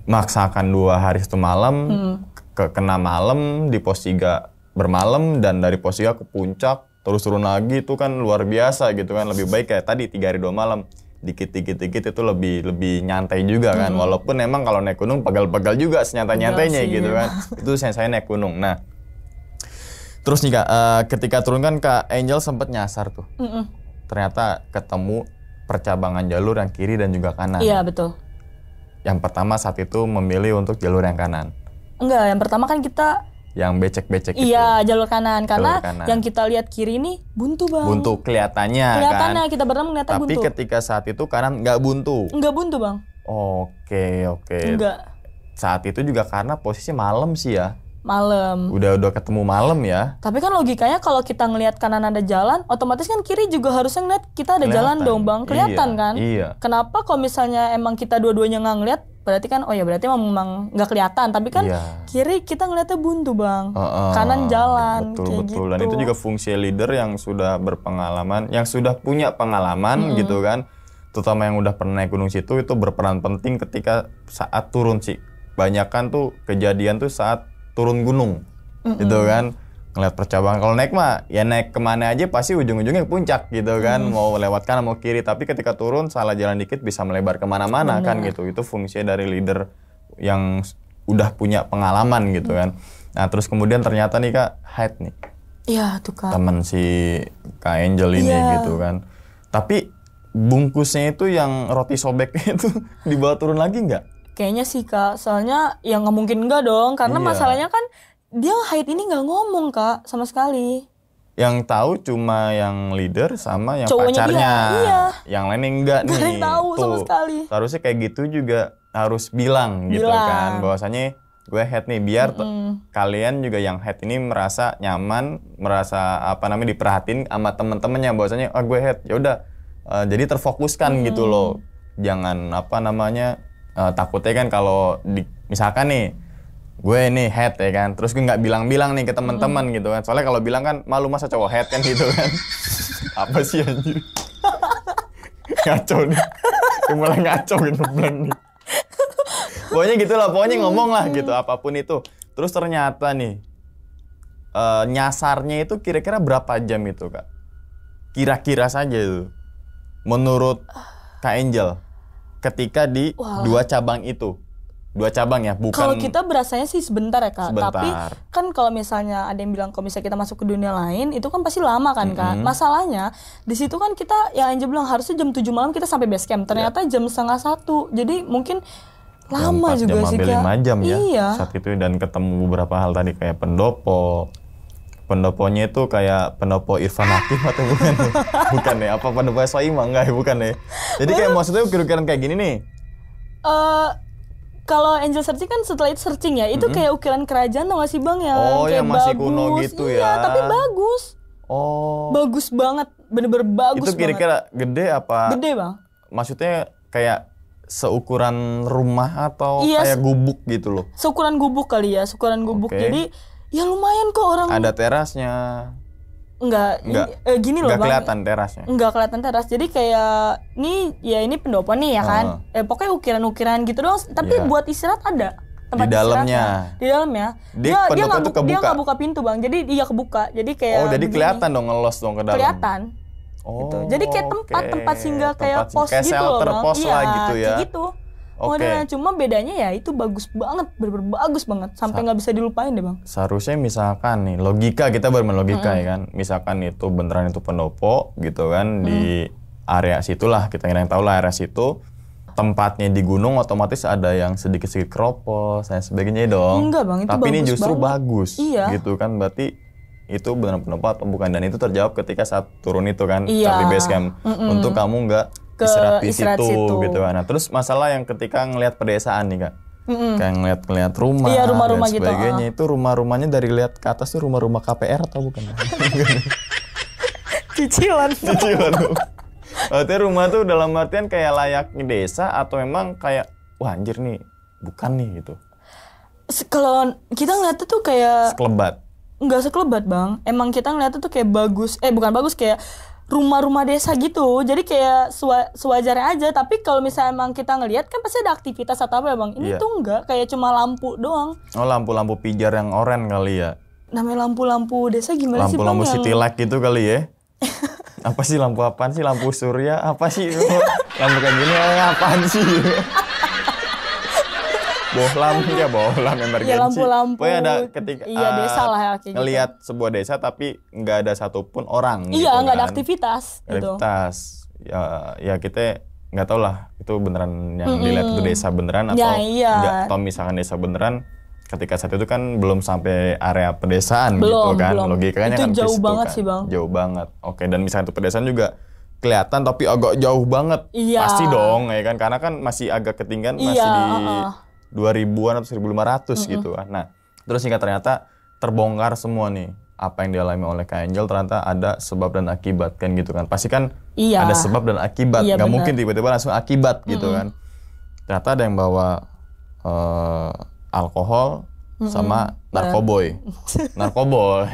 S2: maksakan dua hari satu malam mm -hmm. ke kena malam di pos tiga bermalam dan dari pos tiga ke puncak terus turun lagi itu kan luar biasa gitu kan lebih baik kayak tadi tiga hari dua malam dikit-dikit-dikit itu lebih lebih nyantai juga kan. Hmm. Walaupun memang kalau naik gunung pegal-pegal juga senyata nyantainya gitu ya. kan. itu saya saya naik gunung. Nah, terus nih kak, uh, ketika turun kan kak Angel sempat nyasar tuh. Mm -mm. Ternyata ketemu percabangan jalur yang kiri dan juga kanan. Iya betul. Yang pertama saat itu memilih untuk jalur yang kanan.
S1: Enggak, yang pertama kan kita
S2: yang becek-becek iya
S1: gitu. jalur kanan karena jalur kanan. yang kita lihat kiri ini buntu bang buntu
S2: kelihatannya kan? kelihatannya kan? kita berenang kelihatan buntu tapi ketika saat itu kanan nggak buntu
S1: nggak buntu bang
S2: oke oke nggak saat itu juga karena posisi malam sih ya
S1: malam
S2: udah udah ketemu malam ya
S1: tapi kan logikanya kalau kita ngelihat kanan ada jalan otomatis kan kiri juga harusnya ngeliat kita ada kelihatan. jalan dong bang iya, kelihatan iya, kan iya kenapa kalau misalnya emang kita dua-duanya nggak ngeliat berarti kan oh ya berarti memang nggak kelihatan tapi kan yeah. kiri kita ngeliatnya buntu bang uh, uh, kanan jalan betul kayak betul gitu. dan itu juga
S2: fungsi leader yang sudah berpengalaman yang sudah punya pengalaman hmm. gitu kan terutama yang udah pernah naik gunung situ itu berperan penting ketika saat turun sih banyak kan tuh kejadian tuh saat turun gunung mm -mm. gitu kan ngeliat percabangan kalau naik mah ya naik kemana aja pasti ujung-ujungnya puncak gitu kan hmm. mau lewat kanan mau kiri tapi ketika turun salah jalan dikit bisa melebar kemana-mana kan gitu itu fungsi dari leader yang udah punya pengalaman gitu hmm. kan nah terus kemudian ternyata nih kak head nih
S1: ya tuh kak
S2: temen si kak Angel ini ya. gitu kan tapi bungkusnya itu yang roti sobek itu dibawa turun lagi nggak
S1: kayaknya sih kak soalnya ya nggak mungkin nggak dong karena iya. masalahnya kan dia Haid ini nggak ngomong kak sama sekali
S2: yang tahu cuma yang leader sama yang Cowoknya pacarnya dia, iya. yang lain enggak gak nih tahu tuh sama sekali. harusnya kayak gitu juga harus bilang, gitu bilang. gitu kan bahwasanya gue head nih biar mm -hmm. kalian juga yang head ini merasa nyaman merasa apa namanya diperhatiin sama temen-temennya bahwasanya ah gue head ya udah uh, jadi terfokuskan mm gitu loh jangan apa namanya uh, takutnya kan kalau misalkan nih gue nih head ya kan terus gue nggak bilang-bilang nih ke teman-teman hmm. gitu kan soalnya kalau bilang kan malu masa cowok head kan gitu kan apa sih anjir ngaco nih mulai ngaco gitu blank nih pokoknya gitulah pokoknya ngomong lah gitu apapun itu terus ternyata nih uh, nyasarnya itu kira-kira berapa jam itu kak kira-kira saja itu menurut kak Angel ketika di Wah. dua cabang itu dua cabang ya bukan kalau kita
S1: berasanya sih sebentar ya kak sebentar. tapi kan kalau misalnya ada yang bilang kalau misalnya kita masuk ke dunia lain itu kan pasti lama kan mm -hmm. kak masalahnya di situ kan kita yang Anja bilang harusnya jam 7 malam kita sampai base camp ternyata yeah. jam setengah satu jadi mungkin lama jam juga jam sih kak 5 jam ya iya.
S2: saat itu dan ketemu beberapa hal tadi kayak pendopo pendoponya itu kayak pendopo Irfan Hakim atau bukan ya? bukan ya apa pendopo Soima enggak ya bukan ya jadi kayak maksudnya kira-kira kayak gini nih
S1: uh, kalau angel searching kan setelah itu searching ya, itu mm -hmm. kayak ukiran kerajaan tau gak sih bang yang oh, kayak yang masih bagus. kuno gitu iya, ya. Iya, tapi bagus. Oh. Bagus banget, bener-bener bagus Itu kira-kira
S2: gede apa? Gede bang. Maksudnya kayak seukuran rumah atau iya, kayak gubuk gitu loh?
S1: Seukuran gubuk kali ya, seukuran gubuk. Okay. Jadi ya lumayan kok orang. Ada terasnya. Enggak, enggak eh, gini loh enggak kelihatan terasnya. Enggak kelihatan teras. Jadi kayak ini ya ini pendopo nih ya kan. Eh pokoknya ukiran-ukiran gitu doang, tapi yeah. buat istirahat ada tempat di dalamnya. Di dalamnya. Dia dia, dia buka buka. Dia gak buka pintu, Bang. Jadi dia kebuka. Jadi kayak Oh, jadi kelihatan
S2: dong ngelos dong ke dalam. Kelihatan. Oh. Gitu. Jadi kayak tempat-tempat okay. singgah kayak tempat, pos kayak gitu shelter loh, pos iya, gitu ya. Kayak gitu. Oh, okay. Nah, modelnya
S1: cuma bedanya ya itu bagus banget bener bagus banget sampai nggak bisa dilupain deh bang
S2: seharusnya misalkan nih logika kita bermain logika -hmm. ya kan misalkan itu beneran itu pendopo gitu kan mm. di area situlah kita yang tahu lah area situ tempatnya di gunung otomatis ada yang sedikit-sedikit kropos dan sebagainya dong. Enggak bang, itu Tapi bagus ini justru banget. bagus, iya. gitu kan berarti itu benar pendapat atau bukan dan itu terjawab ketika saat turun itu kan iya. dari base camp. Mm -mm. Untuk kamu nggak ke istirahat di situ, situ gitu kan. Nah, terus masalah yang ketika ngelihat pedesaan nih kak. Mm-hmm. Kayak ngeliat-ngeliat rumah, iya, rumah-rumah dan gitu, sebagainya. Gitu, uh. Itu rumah-rumahnya dari lihat ke atas tuh rumah-rumah KPR atau bukan? Cicilan. Cicilan. Artinya rumah tuh dalam artian kayak layak nih desa atau memang kayak wah anjir nih, bukan nih gitu. Kalau
S1: kita ngeliat tuh kayak sekelebat. Enggak sekelebat, Bang. Emang kita ngeliat tuh kayak bagus. Eh, bukan bagus kayak rumah-rumah desa gitu jadi kayak sewa, sewajarnya aja tapi kalau misalnya emang kita ngelihat kan pasti ada aktivitas atau apa ya bang ini yeah. tuh enggak kayak cuma lampu doang
S2: oh lampu-lampu pijar yang oranye kali ya
S1: namanya lampu-lampu desa gimana lampu -lampu sih lampu-lampu city light
S2: gitu kali ya apa sih lampu apaan sih lampu surya apa sih lampu kayak gini eh, apaan sih bohlam ya bohlam emergensi. Ya, ya lampu-lampu. Pokoknya ada ketika iya, uh, desa lah ya, gitu. ngelihat gitu. sebuah desa tapi nggak ada satupun orang. Iya gitu, kan. ada
S1: aktivitas. Gitu. Aktivitas.
S2: Ya ya kita nggak tahu lah itu beneran yang hmm dilihat itu desa beneran ya, atau ya, iya. nggak atau misalkan desa beneran ketika saat itu kan belum sampai area pedesaan gitu belum, gitu kan belum. logikanya itu kan jauh banget kan. sih bang jauh banget oke dan misalnya itu pedesaan juga kelihatan tapi agak jauh banget iya. pasti dong ya kan karena kan masih agak ketinggian iya, masih di uh-uh dua ribuan atau 1500 mm -hmm. gitu kan. Nah, terus singkat ternyata terbongkar semua nih apa yang dialami oleh Kak Angel ternyata ada sebab dan akibat kan gitu kan. Pasti kan iya. ada sebab dan akibat. Iya, Gak bener. mungkin tiba-tiba langsung akibat gitu mm -hmm. kan. Ternyata ada yang bawa uh, alkohol, sama nah. narkoboy. narkoboy,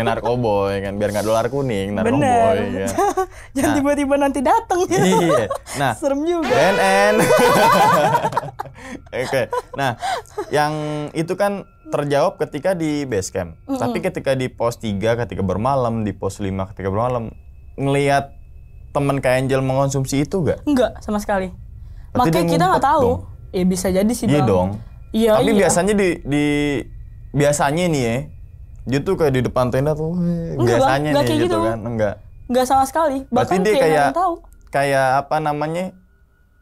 S2: narkoboy kan biar nggak dolar kuning, narkoboy. Ya.
S1: Jangan nah, tiba-tiba nanti dateng. ya. Nah, serem juga. BNN.
S2: Oke. Okay. Nah, yang itu kan terjawab ketika di base camp. Mm-hmm. Tapi ketika di pos 3 ketika bermalam, di pos 5 ketika bermalam ngelihat teman kayak Angel mengonsumsi itu gak?
S1: Enggak, sama sekali.
S2: Makanya kita nggak tahu.
S1: Dong. Ya bisa jadi sih, Iya dong.
S2: Iya. Tapi iya. biasanya di di biasanya nih ya, dia tuh kayak di depan tenda tuh enggak, biasanya enggak nih gitu, gitu kan, enggak.
S1: Enggak sama sekali. Bahkan Berarti dia kayak kayak, tahu.
S2: kayak apa namanya?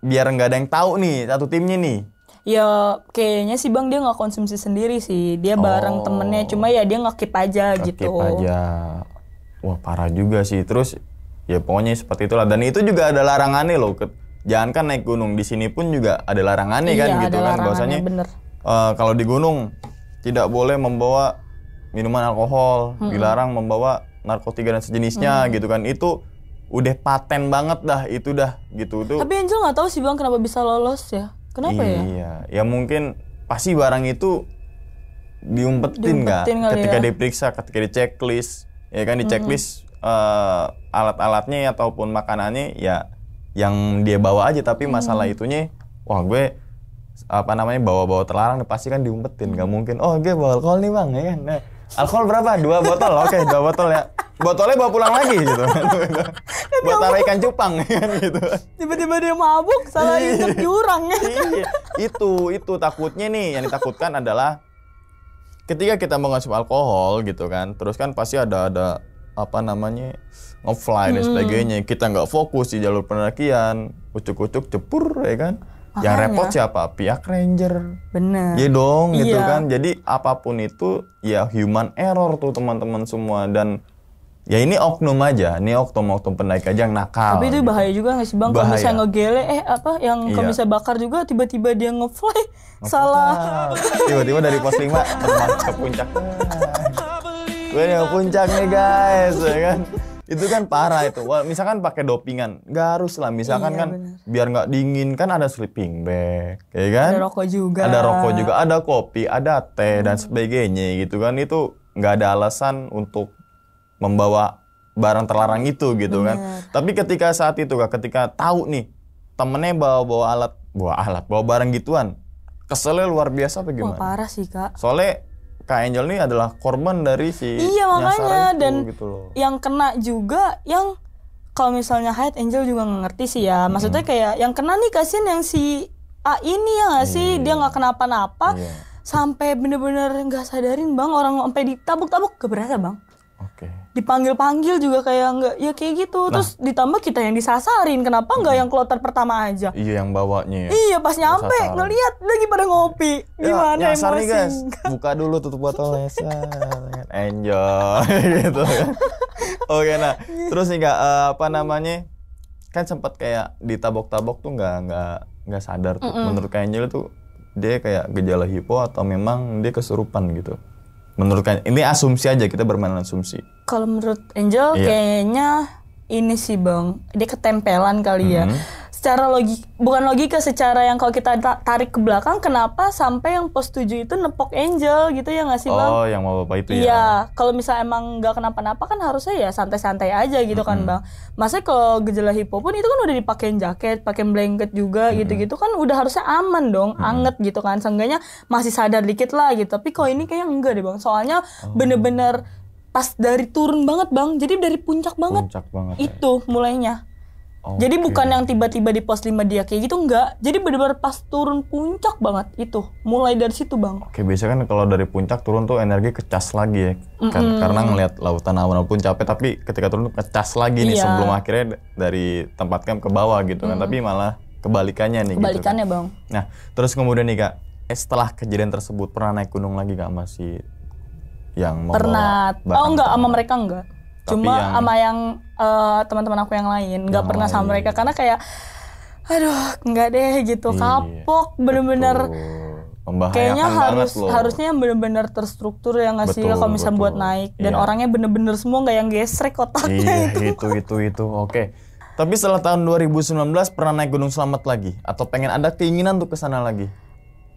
S2: Biar enggak ada yang tahu nih satu timnya nih.
S1: Ya kayaknya sih bang dia nggak konsumsi sendiri sih, dia bareng oh. temennya, cuma ya dia ngekip aja nge gitu. aja,
S2: wah parah juga sih. Terus ya pokoknya seperti itulah. Dan itu juga ada larangannya loh, Jangan kan naik gunung di sini pun juga ada larangannya kan iya, gitu kan gitu kan bahwasanya uh, kalau di gunung tidak boleh membawa minuman alkohol hmm. dilarang membawa narkotika dan sejenisnya hmm. gitu kan itu udah paten banget dah itu dah gitu tuh tapi
S1: Angel nggak tahu sih bang kenapa bisa lolos ya kenapa iya, ya iya
S2: ya mungkin pasti barang itu diumpetin nggak ketika ya? diperiksa ketika di checklist ya kan di checklist hmm. uh, eh, alat-alatnya ataupun makanannya ya yang dia bawa aja tapi hmm. masalah itunya wah gue apa namanya bawa-bawa terlarang pasti kan diumpetin nggak hmm. mungkin oh gue bawa alkohol nih bang ya kan nah, alkohol berapa dua botol oke okay, dua botol ya botolnya bawa pulang lagi gitu buat taruh ikan cupang ya kan gitu
S1: tiba-tiba dia mabuk salah injek
S2: iya. jurang ya kan? iya. itu itu takutnya nih yang ditakutkan adalah ketika kita mengonsumsi alkohol gitu kan terus kan pasti ada ada apa namanya offline dan hmm. sebagainya kita nggak fokus di jalur pendakian ucuk-ucuk cepur ya kan ya Makanya. yang repot siapa pihak ranger benar ya dong gitu iya. gitu kan jadi apapun itu ya human error tuh teman-teman semua dan ya ini oknum aja ini oknum oknum pendaki aja yang nakal tapi itu
S1: gitu. bahaya juga nggak sih bang kalau bisa ngegele eh apa yang iya. kalau bisa bakar juga tiba-tiba dia ngefly salah
S2: tiba-tiba dari pos 5 terbang ke puncak gue yang puncak nih guys ya kan itu kan parah itu Wah, misalkan pakai dopingan nggak harus lah misalkan iya, kan bener. biar nggak dingin kan ada sleeping bag ya kan ada rokok juga ada rokok juga ada kopi ada teh hmm. dan sebagainya gitu kan itu nggak ada alasan untuk membawa barang terlarang itu gitu kan? bener. kan tapi ketika saat itu kak ketika tahu nih temennya bawa bawa alat bawa alat bawa barang gituan keselnya luar biasa apa gimana Wah,
S1: parah sih kak
S2: soalnya Kak Angel ini adalah korban dari si iya makanya itu, dan gitu loh.
S1: yang kena juga yang kalau misalnya Hyde Angel juga ngerti sih ya hmm. maksudnya hmm. kayak yang kena nih kasihan yang si A ini ya nggak sih hmm. dia nggak kenapa-napa yeah. sampai bener-bener nggak sadarin bang orang sampai ditabuk-tabuk gak berasa bang dipanggil-panggil juga kayak nggak ya kayak gitu nah. terus ditambah kita yang disasarin kenapa nggak yang kloter pertama aja
S2: iya yang bawanya ya. iya pas nyampe Sasaran.
S1: ngeliat lagi pada ngopi ya, gimana ya, emosi guys
S2: buka dulu tutup botolnya enjoy gitu kan oke nah terus nih kak uh, apa namanya kan sempat kayak ditabok-tabok tuh nggak nggak nggak sadar tuh mm -mm. menurut kayaknya Angel tuh dia kayak gejala hipo atau memang dia kesurupan gitu Menurut kan ini asumsi aja kita bermain asumsi.
S1: Kalau menurut Angel iya. kayaknya ini sih bang, dia ketempelan kali mm -hmm. ya mm-hmm secara logik bukan logika secara yang kalau kita tarik ke belakang kenapa sampai yang pos 7 itu nepok Angel gitu ya nggak sih bang? Oh
S2: yang mau bapak itu ya iya.
S1: kalau misalnya emang nggak kenapa-napa kan harusnya ya santai-santai aja gitu mm -hmm. kan bang. masa kalau gejala hipo pun itu kan udah dipakein jaket, pakein blanket juga gitu-gitu mm -hmm. kan udah harusnya aman dong, mm -hmm. anget gitu kan. Seenggaknya masih sadar dikit lah gitu. Tapi kalau ini kayaknya enggak deh bang. Soalnya oh. bener-bener oh. pas dari turun banget bang, jadi dari puncak banget. Puncak banget. Ya. Itu ya. mulainya
S2: jadi bukan
S1: yang tiba-tiba di pos 5 dia kayak gitu enggak. Jadi benar-benar pas turun puncak banget itu. Mulai dari situ, Bang.
S2: Oke, biasanya kan kalau dari puncak turun tuh energi kecas lagi ya. Mm Karena ngelihat lautan awan pun capek, tapi ketika turun kecas lagi nih iya. sebelum akhirnya dari tempat camp ke bawah gitu kan. Tapi malah kebalikannya nih kebalikannya, gitu. Kan. Bang. Nah, terus kemudian nih Kak, eh, setelah kejadian tersebut pernah naik gunung lagi Kak masih yang mau? pernah oh enggak sama mereka enggak tapi Cuma yang... sama
S1: yang uh, teman-teman aku yang lain nggak pernah lain. sama mereka karena kayak aduh nggak deh gitu Iyi, kapok bener-bener
S2: kayaknya harus loh. harusnya
S1: bener-bener terstruktur yang nggak sih kalau misalnya buat naik dan iya. orangnya bener-bener semua nggak yang gesrek otaknya iya, itu
S2: itu itu itu oke okay. tapi setelah tahun 2019 pernah naik gunung selamat lagi atau pengen ada keinginan untuk kesana lagi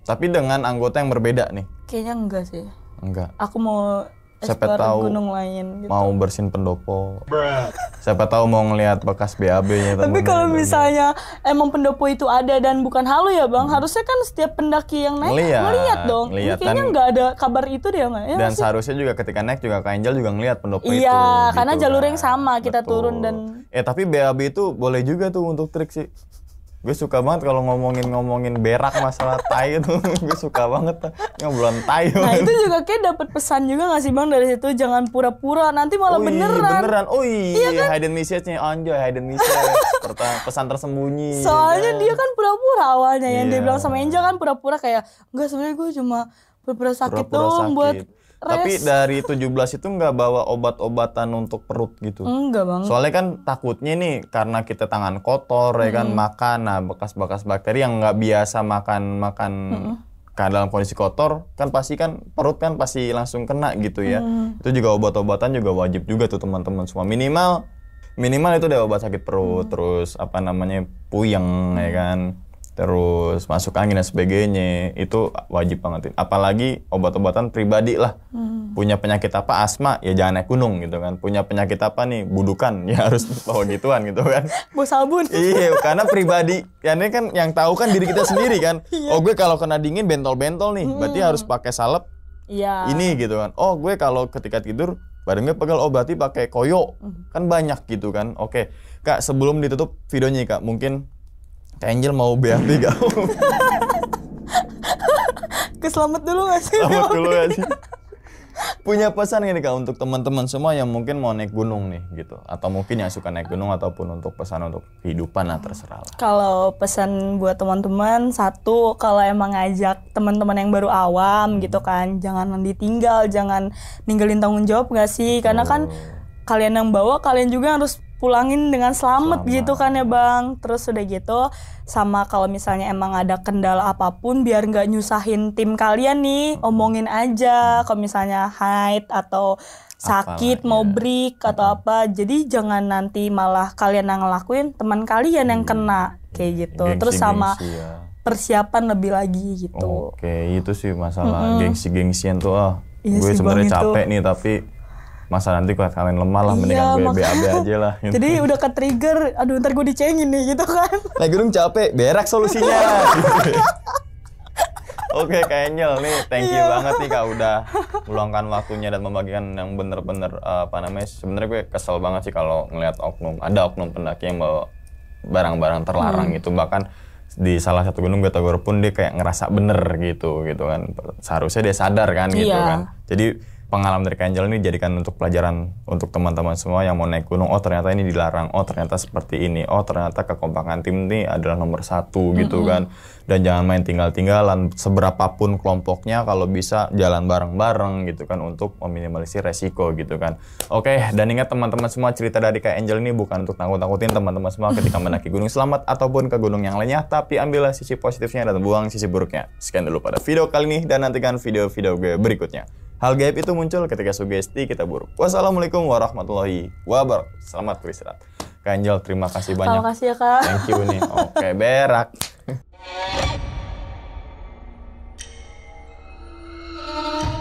S2: tapi dengan anggota yang berbeda nih
S1: kayaknya enggak sih enggak aku mau siapa tahu gunung lain gitu. mau
S2: bersin pendopo siapa tahu mau ngelihat bekas BAB nya tapi kalau misalnya
S1: emang pendopo itu ada dan bukan halu ya bang hmm. harusnya kan setiap pendaki yang naik ngeliat, ngeliat dong ngeliat. kayaknya nggak ada kabar itu dia bang ya, dan masih...
S2: seharusnya juga ketika naik juga Kak Angel juga ngelihat pendopo iya, itu iya karena gitu, jalur
S1: yang kan. sama kita Betul. turun dan
S2: eh tapi BAB itu boleh juga tuh untuk trik sih gue suka banget kalau ngomongin ngomongin berak masalah tai itu gue suka banget ngobrolan tai nah itu juga
S1: kayak dapat pesan juga gak sih bang dari situ jangan pura-pura nanti malah oh, iya, beneran beneran
S2: oh iya, iya kan? hidden message-nya anjay hidden message pesan tersembunyi gitu soalnya kan? dia
S1: kan pura-pura awalnya yeah. yang dia iya. bilang sama Angel kan pura-pura kayak enggak sebenarnya gue cuma pura-pura sakit pura -pura dong sakit. buat tapi dari
S2: 17 itu nggak bawa obat-obatan untuk perut gitu. Enggak bang. Soalnya kan takutnya nih karena kita tangan kotor hmm. ya kan makan, nah bekas-bekas bakteri yang nggak biasa makan makan hmm. kan dalam kondisi kotor kan pasti kan perut kan pasti langsung kena gitu ya. Hmm. Itu juga obat-obatan juga wajib juga tuh teman-teman semua minimal minimal itu ada obat sakit perut hmm. terus apa namanya puyeng hmm. ya kan terus masuk angin dan sebagainya itu wajib banget apalagi obat-obatan pribadi lah hmm. punya penyakit apa asma ya jangan naik gunung gitu kan punya penyakit apa nih budukan ya harus bawa gituan gitu kan bawa sabun iya karena pribadi ya ini kan yang tahu kan diri kita sendiri kan iya. oh gue kalau kena dingin bentol-bentol nih hmm. berarti harus pakai salep
S1: ya. ini
S2: gitu kan oh gue kalau ketika tidur badan gue pegal oh berarti pakai koyo hmm. kan banyak gitu kan oke kak sebelum ditutup videonya kak mungkin Angel mau BAP gak?
S1: Keselamat dulu gak sih? Selamat dulu gak
S2: sih? Punya pesan gini Kak untuk teman-teman semua yang mungkin mau naik gunung nih gitu. Atau mungkin yang suka naik gunung ataupun untuk pesan untuk kehidupan lah terserah
S1: Kalau pesan buat teman-teman, satu kalau emang ngajak teman-teman yang baru awam gitu hmm. kan. Jangan ditinggal, jangan ninggalin tanggung jawab gak sih? Karena kan oh. kalian yang bawa, kalian juga harus pulangin dengan selamat, selamat gitu kan ya bang terus udah gitu sama kalau misalnya emang ada kendala apapun biar nggak nyusahin tim kalian nih omongin aja hmm. kalau misalnya haid atau sakit Apalah, iya. mau ya. break atau hmm. apa jadi jangan nanti malah kalian yang ngelakuin teman kalian yang hmm. kena kayak iya. gitu gengsi, terus sama gengsi, ya. persiapan lebih lagi gitu
S2: oke itu sih masalah -hmm. gengsi gengsian tuh ah oh,
S1: iya gue sebenarnya capek itu. nih
S2: tapi masa nanti kalian lemah lah, mendingan iya, gue BAB aja lah. Gitu. Jadi udah ke
S1: trigger, aduh ntar gue dicengin nih gitu kan.
S2: Lagi nung capek, berak solusinya. Oke, okay, Kak nih, thank you yeah. banget nih Kak udah meluangkan waktunya dan membagikan yang bener-bener uh, apa namanya. Sebenarnya gue kesel banget sih kalau ngelihat oknum, ada oknum pendaki yang bawa barang-barang terlarang hmm. gitu. Bahkan di salah satu gunung gue pun dia kayak ngerasa bener gitu gitu kan. Seharusnya dia sadar kan gitu yeah. kan. Jadi pengalaman dari Kanjel ini jadikan untuk pelajaran untuk teman-teman semua yang mau naik gunung. Oh ternyata ini dilarang. Oh ternyata seperti ini. Oh ternyata kekompakan tim ini adalah nomor satu mm -hmm. gitu kan. Dan jangan main tinggal-tinggalan. Seberapapun kelompoknya kalau bisa jalan bareng-bareng gitu kan untuk meminimalisir resiko gitu kan. Oke okay, dan ingat teman-teman semua cerita dari Kak Angel ini bukan untuk takut-takutin teman-teman semua ketika mendaki gunung selamat ataupun ke gunung yang lainnya. Tapi ambillah sisi positifnya dan buang sisi buruknya. Sekian dulu pada video kali ini dan nantikan video-video gue berikutnya. Hal gaib itu muncul ketika sugesti kita buruk. Wassalamualaikum warahmatullahi wabarakatuh. Selamat beristirahat. Kanjel, terima kasih banyak. Terima kasih ya, Kak. Thank you nih. Oke, okay, berak.